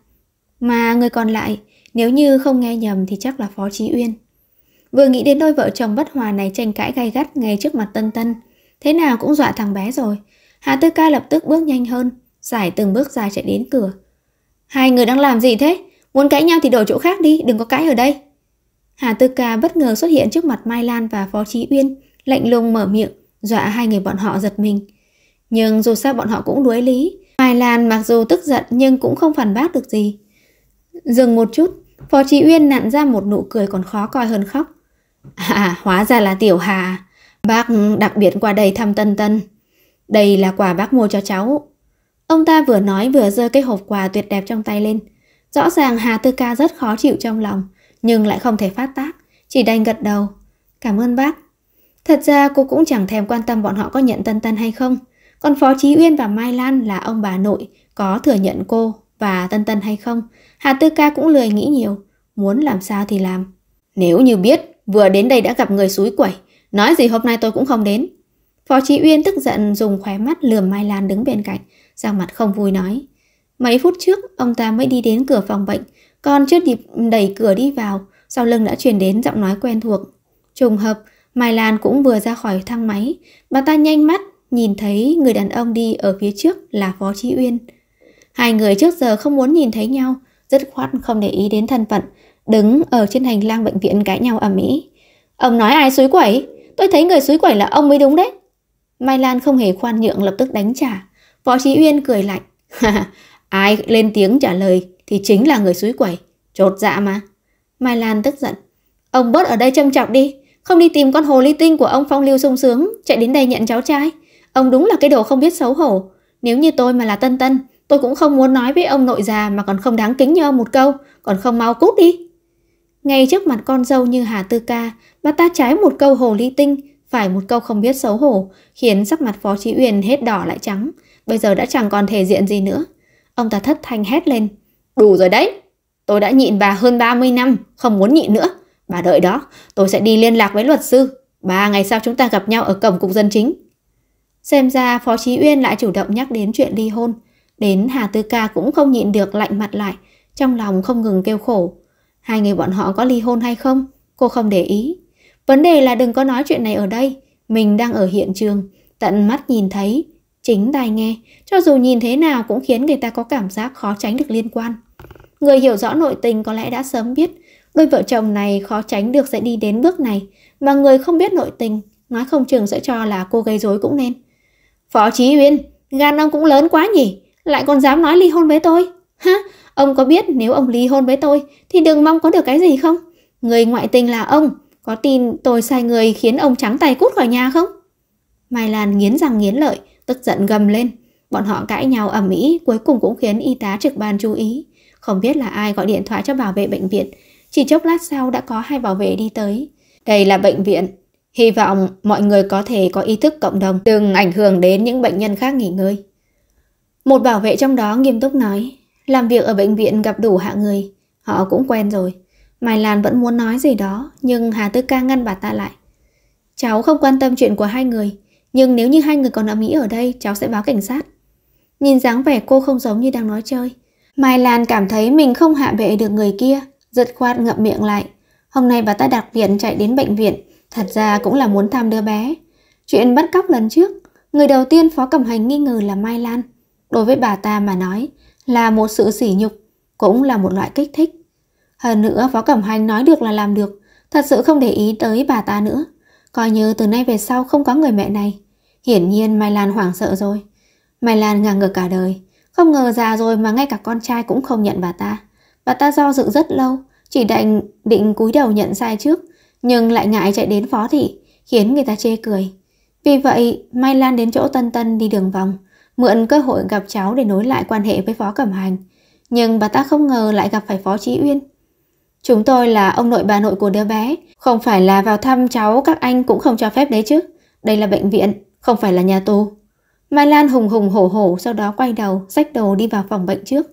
Mà người còn lại, nếu như không nghe nhầm thì chắc là Phó Chí Uyên. Vừa nghĩ đến đôi vợ chồng bất hòa này tranh cãi gay gắt ngay trước mặt Tân Tân, thế nào cũng dọa thằng bé rồi. Hà Tư Ca lập tức bước nhanh hơn, giải từng bước dài chạy đến cửa. Hai người đang làm gì thế? Muốn cãi nhau thì đổi chỗ khác đi, đừng có cãi ở đây. Hà Tư Ca bất ngờ xuất hiện trước mặt Mai Lan và Phó Chí Uyên, lạnh lùng mở miệng, dọa hai người bọn họ giật mình. Nhưng dù sao bọn họ cũng đuối lý, Mai Lan mặc dù tức giận nhưng cũng không phản bác được gì. Dừng một chút, Phó Chí Uyên nặn ra một nụ cười còn khó coi hơn khóc. À, hóa ra là Tiểu Hà. Bác đặc biệt qua đây thăm Tân Tân. Đây là quà bác mua cho cháu. Ông ta vừa nói vừa giơ cái hộp quà tuyệt đẹp trong tay lên. Rõ ràng Hà Tư Ca rất khó chịu trong lòng, nhưng lại không thể phát tác, chỉ đành gật đầu. Cảm ơn bác. Thật ra cô cũng chẳng thèm quan tâm bọn họ có nhận Tân Tân hay không. Còn Phó Chí Uyên và Mai Lan là ông bà nội có thừa nhận cô và Tân Tân hay không. Hà Tư Ca cũng lười nghĩ nhiều, muốn làm sao thì làm. Nếu như biết vừa đến đây đã gặp người suối quẩy, nói gì hôm nay tôi cũng không đến. Phó Chí Uyên tức giận dùng khóe mắt lườm Mai Lan đứng bên cạnh, sang mặt không vui nói. Mấy phút trước, ông ta mới đi đến cửa phòng bệnh, còn chưa kịp đẩy cửa đi vào, sau lưng đã truyền đến giọng nói quen thuộc. Trùng hợp, Mai Lan cũng vừa ra khỏi thang máy, bà ta nhanh mắt nhìn thấy người đàn ông đi ở phía trước là Phó Chí Uyên. Hai người trước giờ không muốn nhìn thấy nhau, dứt khoát không để ý đến thân phận, đứng ở trên hành lang bệnh viện cãi nhau ầm ĩ. Ông nói ai suối quẩy? Tôi thấy người suối quẩy là ông mới đúng đấy. Mai Lan không hề khoan nhượng lập tức đánh trả. Võ Chí Uyên cười lạnh. <laughs> ai lên tiếng trả lời thì chính là người suối quẩy. Chột dạ mà. Mai Lan tức giận. Ông bớt ở đây châm chọc đi. Không đi tìm con hồ ly tinh của ông phong lưu sung sướng, chạy đến đây nhận cháu trai. Ông đúng là cái đồ không biết xấu hổ. Nếu như tôi mà là Tân Tân, tôi cũng không muốn nói với ông nội già mà còn không đáng kính như ông một câu, còn không mau cút đi. Ngay trước mặt con dâu như Hà Tư Ca, bà ta trái một câu hồ ly tinh, phải một câu không biết xấu hổ, khiến sắc mặt Phó Chí Uyên hết đỏ lại trắng. Bây giờ đã chẳng còn thể diện gì nữa. Ông ta thất thanh hét lên. Đủ rồi đấy, tôi đã nhịn bà hơn 30 năm, không muốn nhịn nữa. Bà đợi đó, tôi sẽ đi liên lạc với luật sư. Ba ngày sau chúng ta gặp nhau ở cổng cục dân chính. Xem ra Phó Chí Uyên lại chủ động nhắc đến chuyện ly hôn. Đến Hà Tư Ca cũng không nhịn được lạnh mặt lại, trong lòng không ngừng kêu khổ. Hai người bọn họ có ly hôn hay không? Cô không để ý. Vấn đề là đừng có nói chuyện này ở đây. Mình đang ở hiện trường, tận mắt nhìn thấy, chính tai nghe. Cho dù nhìn thế nào cũng khiến người ta có cảm giác khó tránh được liên quan. Người hiểu rõ nội tình có lẽ đã sớm biết đôi vợ chồng này khó tránh được sẽ đi đến bước này. Mà người không biết nội tình, nói không chừng sẽ cho là cô gây rối cũng nên. Phó Chí Uyên, gan ông cũng lớn quá nhỉ? Lại còn dám nói ly hôn với tôi? Hả? Ông có biết nếu ông ly hôn với tôi thì đừng mong có được cái gì không? Người ngoại tình là ông, có tin tôi sai người khiến ông trắng tay cút khỏi nhà không? Mai Lan nghiến răng nghiến lợi, tức giận gầm lên. Bọn họ cãi nhau ầm ĩ, cuối cùng cũng khiến y tá trực ban chú ý. Không biết là ai gọi điện thoại cho bảo vệ bệnh viện. Chỉ chốc lát sau đã có hai bảo vệ đi tới. Đây là bệnh viện. Hy vọng mọi người có thể có ý thức cộng đồng, đừng ảnh hưởng đến những bệnh nhân khác nghỉ ngơi. Một bảo vệ trong đó nghiêm túc nói, làm việc ở bệnh viện gặp đủ hạ người, họ cũng quen rồi. Mai Lan vẫn muốn nói gì đó, nhưng Hà Tư Ca ngăn bà ta lại. Cháu không quan tâm chuyện của hai người, nhưng nếu như hai người còn ở Mỹ ở đây, cháu sẽ báo cảnh sát. Nhìn dáng vẻ cô không giống như đang nói chơi. Mai Lan cảm thấy mình không hạ bệ được người kia, giật khoát ngậm miệng lại. Hôm nay bà ta đặc biệt chạy đến bệnh viện, thật ra cũng là muốn thăm đứa bé. Chuyện bắt cóc lần trước, người đầu tiên phó cầm hành nghi ngờ là Mai Lan. Đối với bà ta mà nói, là một sự sỉ nhục, cũng là một loại kích thích. Hơn nữa phó Cẩm Hành nói được là làm được, thật sự không để ý tới bà ta nữa. Coi như từ nay về sau không có người mẹ này. Hiển nhiên Mai Lan hoảng sợ rồi. Mai Lan ngàng ngược cả đời, không ngờ già rồi mà ngay cả con trai cũng không nhận bà ta. Bà ta do dự rất lâu, chỉ định định cúi đầu nhận sai trước, nhưng lại ngại chạy đến phó thị, khiến người ta chê cười. Vì vậy, Mai Lan đến chỗ Tân Tân đi đường vòng, mượn cơ hội gặp cháu để nối lại quan hệ với Phó Cẩm Hành, nhưng bà ta không ngờ lại gặp phải Phó Chí Uyên. Chúng tôi là ông nội bà nội của đứa bé, không phải là vào thăm cháu các anh cũng không cho phép đấy chứ. Đây là bệnh viện, không phải là nhà tù. Mai Lan hùng hùng hổ hổ sau đó quay đầu, xách đồ đi vào phòng bệnh trước.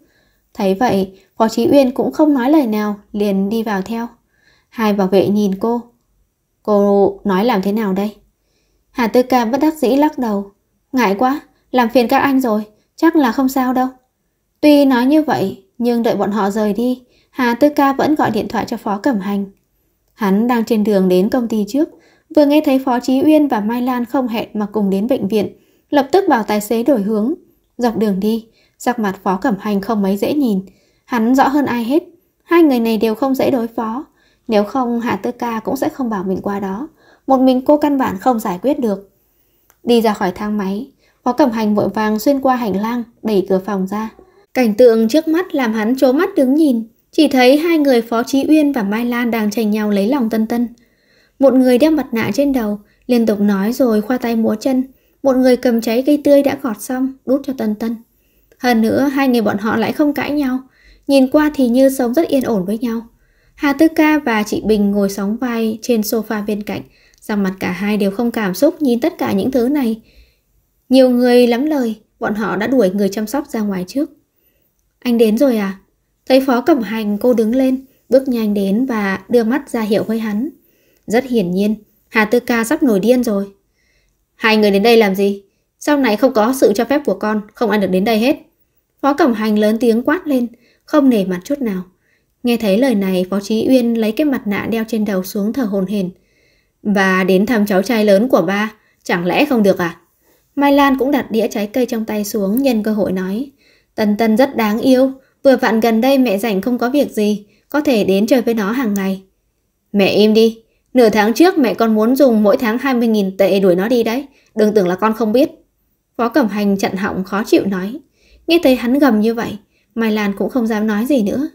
Thấy vậy, Phó Chí Uyên cũng không nói lời nào, liền đi vào theo. Hai bảo vệ nhìn cô. Cô nói làm thế nào đây? Hà Tư Ca bất đắc dĩ lắc đầu. Ngại quá, làm phiền các anh rồi, chắc là không sao đâu. Tuy nói như vậy, nhưng đợi bọn họ rời đi, Hà Tư Ca vẫn gọi điện thoại cho Phó Cẩm Hành. Hắn đang trên đường đến công ty trước, vừa nghe thấy Phó Chí Uyên và Mai Lan không hẹn mà cùng đến bệnh viện, lập tức bảo tài xế đổi hướng. Dọc đường đi, sắc mặt Phó Cẩm Hành không mấy dễ nhìn, hắn rõ hơn ai hết. Hai người này đều không dễ đối phó, nếu không Hà Tư Ca cũng sẽ không bảo mình qua đó. Một mình cô căn bản không giải quyết được. Đi ra khỏi thang máy, Phó cẩm hành vội vàng xuyên qua hành lang, đẩy cửa phòng ra. Cảnh tượng trước mắt làm hắn trố mắt đứng nhìn, chỉ thấy hai người Phó Chí Uyên và Mai Lan đang tranh nhau lấy lòng Tân Tân. Một người đeo mặt nạ trên đầu, liên tục nói rồi khoa tay múa chân, một người cầm cháy cây tươi đã gọt xong, đút cho Tân Tân. Hơn nữa, hai người bọn họ lại không cãi nhau, nhìn qua thì như sống rất yên ổn với nhau. Hà Tư Ca và chị Bình ngồi sóng vai trên sofa bên cạnh, rằng mặt cả hai đều không cảm xúc nhìn tất cả những thứ này, nhiều người lắm lời, bọn họ đã đuổi người chăm sóc ra ngoài trước. Anh đến rồi à? Thấy phó cẩm hành cô đứng lên, bước nhanh đến và đưa mắt ra hiệu với hắn. Rất hiển nhiên, Hà Tư Ca sắp nổi điên rồi. Hai người đến đây làm gì? Sau này không có sự cho phép của con, không ăn được đến đây hết. Phó Cẩm Hành lớn tiếng quát lên, không nể mặt chút nào. Nghe thấy lời này, Phó Chí Uyên lấy cái mặt nạ đeo trên đầu xuống thở hồn hển. Bà đến thăm cháu trai lớn của ba, chẳng lẽ không được à? Mai Lan cũng đặt đĩa trái cây trong tay xuống nhân cơ hội nói. Tần Tần rất đáng yêu, vừa vặn gần đây mẹ rảnh không có việc gì, có thể đến chơi với nó hàng ngày. Mẹ im đi, nửa tháng trước mẹ con muốn dùng mỗi tháng 20.000 tệ đuổi nó đi đấy, đừng tưởng là con không biết. Phó Cẩm Hành chặn họng khó chịu nói. Nghe thấy hắn gầm như vậy, Mai Lan cũng không dám nói gì nữa.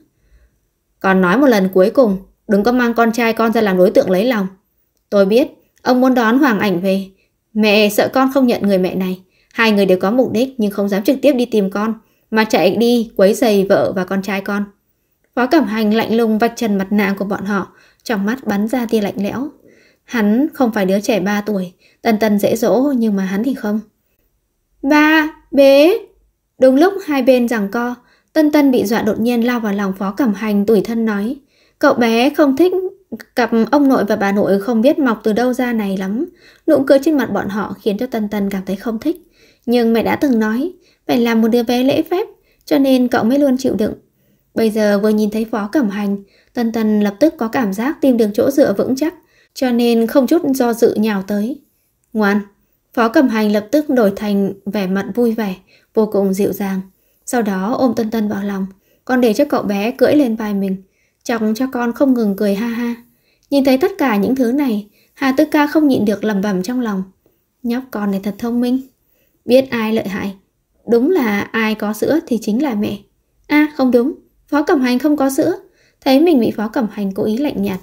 Còn nói một lần cuối cùng, đừng có mang con trai con ra làm đối tượng lấy lòng. Tôi biết, ông muốn đón Hoàng Ảnh về, Mẹ sợ con không nhận người mẹ này. Hai người đều có mục đích nhưng không dám trực tiếp đi tìm con, mà chạy đi quấy giày vợ và con trai con. Phó Cẩm Hành lạnh lùng vạch trần mặt nạ của bọn họ, trong mắt bắn ra tia lạnh lẽo. Hắn không phải đứa trẻ 3 tuổi, tần tần dễ dỗ nhưng mà hắn thì không. Ba, bế. Đúng lúc hai bên giằng co, Tân Tân bị dọa đột nhiên lao vào lòng Phó Cẩm Hành tủi thân nói. Cậu bé không thích Cặp ông nội và bà nội không biết mọc từ đâu ra này lắm. Nụ cười trên mặt bọn họ khiến cho Tân Tân cảm thấy không thích. Nhưng mẹ đã từng nói, phải làm một đứa bé lễ phép, cho nên cậu mới luôn chịu đựng. Bây giờ vừa nhìn thấy phó cẩm hành, Tân Tân lập tức có cảm giác tìm được chỗ dựa vững chắc, cho nên không chút do dự nhào tới. Ngoan, phó cẩm hành lập tức đổi thành vẻ mặt vui vẻ, vô cùng dịu dàng. Sau đó ôm Tân Tân vào lòng, còn để cho cậu bé cưỡi lên vai mình chọc cho con không ngừng cười ha ha. Nhìn thấy tất cả những thứ này, Hà Tư Ca không nhịn được lầm bầm trong lòng. Nhóc con này thật thông minh, biết ai lợi hại. Đúng là ai có sữa thì chính là mẹ. a à, không đúng, Phó Cẩm Hành không có sữa. Thấy mình bị Phó Cẩm Hành cố ý lạnh nhạt.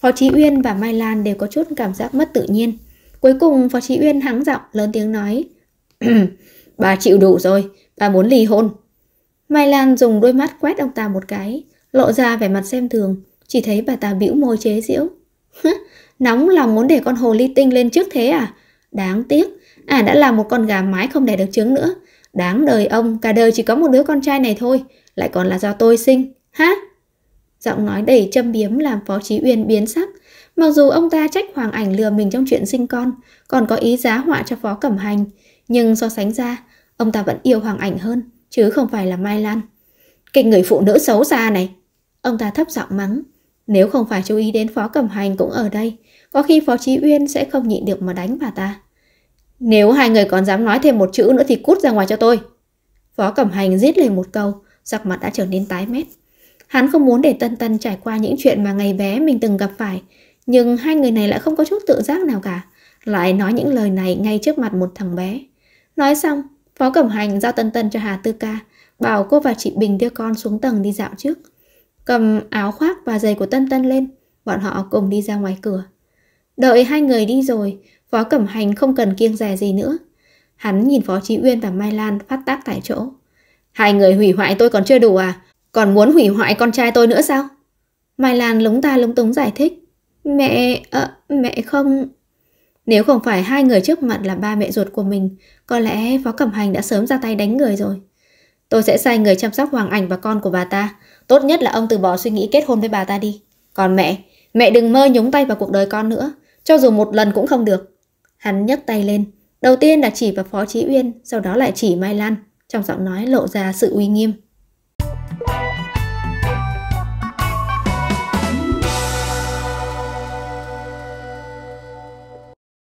Phó Chí Uyên và Mai Lan đều có chút cảm giác mất tự nhiên. Cuối cùng Phó Chí Uyên hắng giọng lớn tiếng nói. <clears throat> bà chịu đủ rồi, bà muốn ly hôn. Mai Lan dùng đôi mắt quét ông ta một cái, lộ ra vẻ mặt xem thường, chỉ thấy bà ta bĩu môi chế giễu. Nóng lòng muốn để con hồ ly tinh lên trước thế à? Đáng tiếc, à đã là một con gà mái không đẻ được trứng nữa. Đáng đời ông, cả đời chỉ có một đứa con trai này thôi, lại còn là do tôi sinh, hả Giọng nói đầy châm biếm làm Phó Chí Uyên biến sắc. Mặc dù ông ta trách Hoàng Ảnh lừa mình trong chuyện sinh con, còn có ý giá họa cho Phó Cẩm Hành, nhưng so sánh ra, ông ta vẫn yêu Hoàng Ảnh hơn, chứ không phải là Mai Lan. Cái người phụ nữ xấu xa này, Ông ta thấp giọng mắng. Nếu không phải chú ý đến phó cầm hành cũng ở đây, có khi phó trí Uyên sẽ không nhịn được mà đánh bà ta. Nếu hai người còn dám nói thêm một chữ nữa thì cút ra ngoài cho tôi. Phó cầm hành rít lên một câu, giặc mặt đã trở nên tái mét. Hắn không muốn để Tân Tân trải qua những chuyện mà ngày bé mình từng gặp phải, nhưng hai người này lại không có chút tự giác nào cả, lại nói những lời này ngay trước mặt một thằng bé. Nói xong, Phó Cẩm Hành giao Tân Tân cho Hà Tư Ca, bảo cô và chị Bình đưa con xuống tầng đi dạo trước cầm áo khoác và giày của Tân Tân lên, bọn họ cùng đi ra ngoài cửa. Đợi hai người đi rồi, Phó Cẩm Hành không cần kiêng rẻ gì nữa. Hắn nhìn Phó Chí Uyên và Mai Lan phát tác tại chỗ. Hai người hủy hoại tôi còn chưa đủ à? Còn muốn hủy hoại con trai tôi nữa sao? Mai Lan lúng ta lúng túng giải thích. Mẹ... À, mẹ không... Nếu không phải hai người trước mặt là ba mẹ ruột của mình, có lẽ Phó Cẩm Hành đã sớm ra tay đánh người rồi. Tôi sẽ sai người chăm sóc hoàng ảnh và con của bà ta, Tốt nhất là ông từ bỏ suy nghĩ kết hôn với bà ta đi. Còn mẹ, mẹ đừng mơ nhúng tay vào cuộc đời con nữa, cho dù một lần cũng không được. Hắn nhấc tay lên, đầu tiên là chỉ vào Phó Chí Uyên, sau đó lại chỉ Mai Lan, trong giọng nói lộ ra sự uy nghiêm.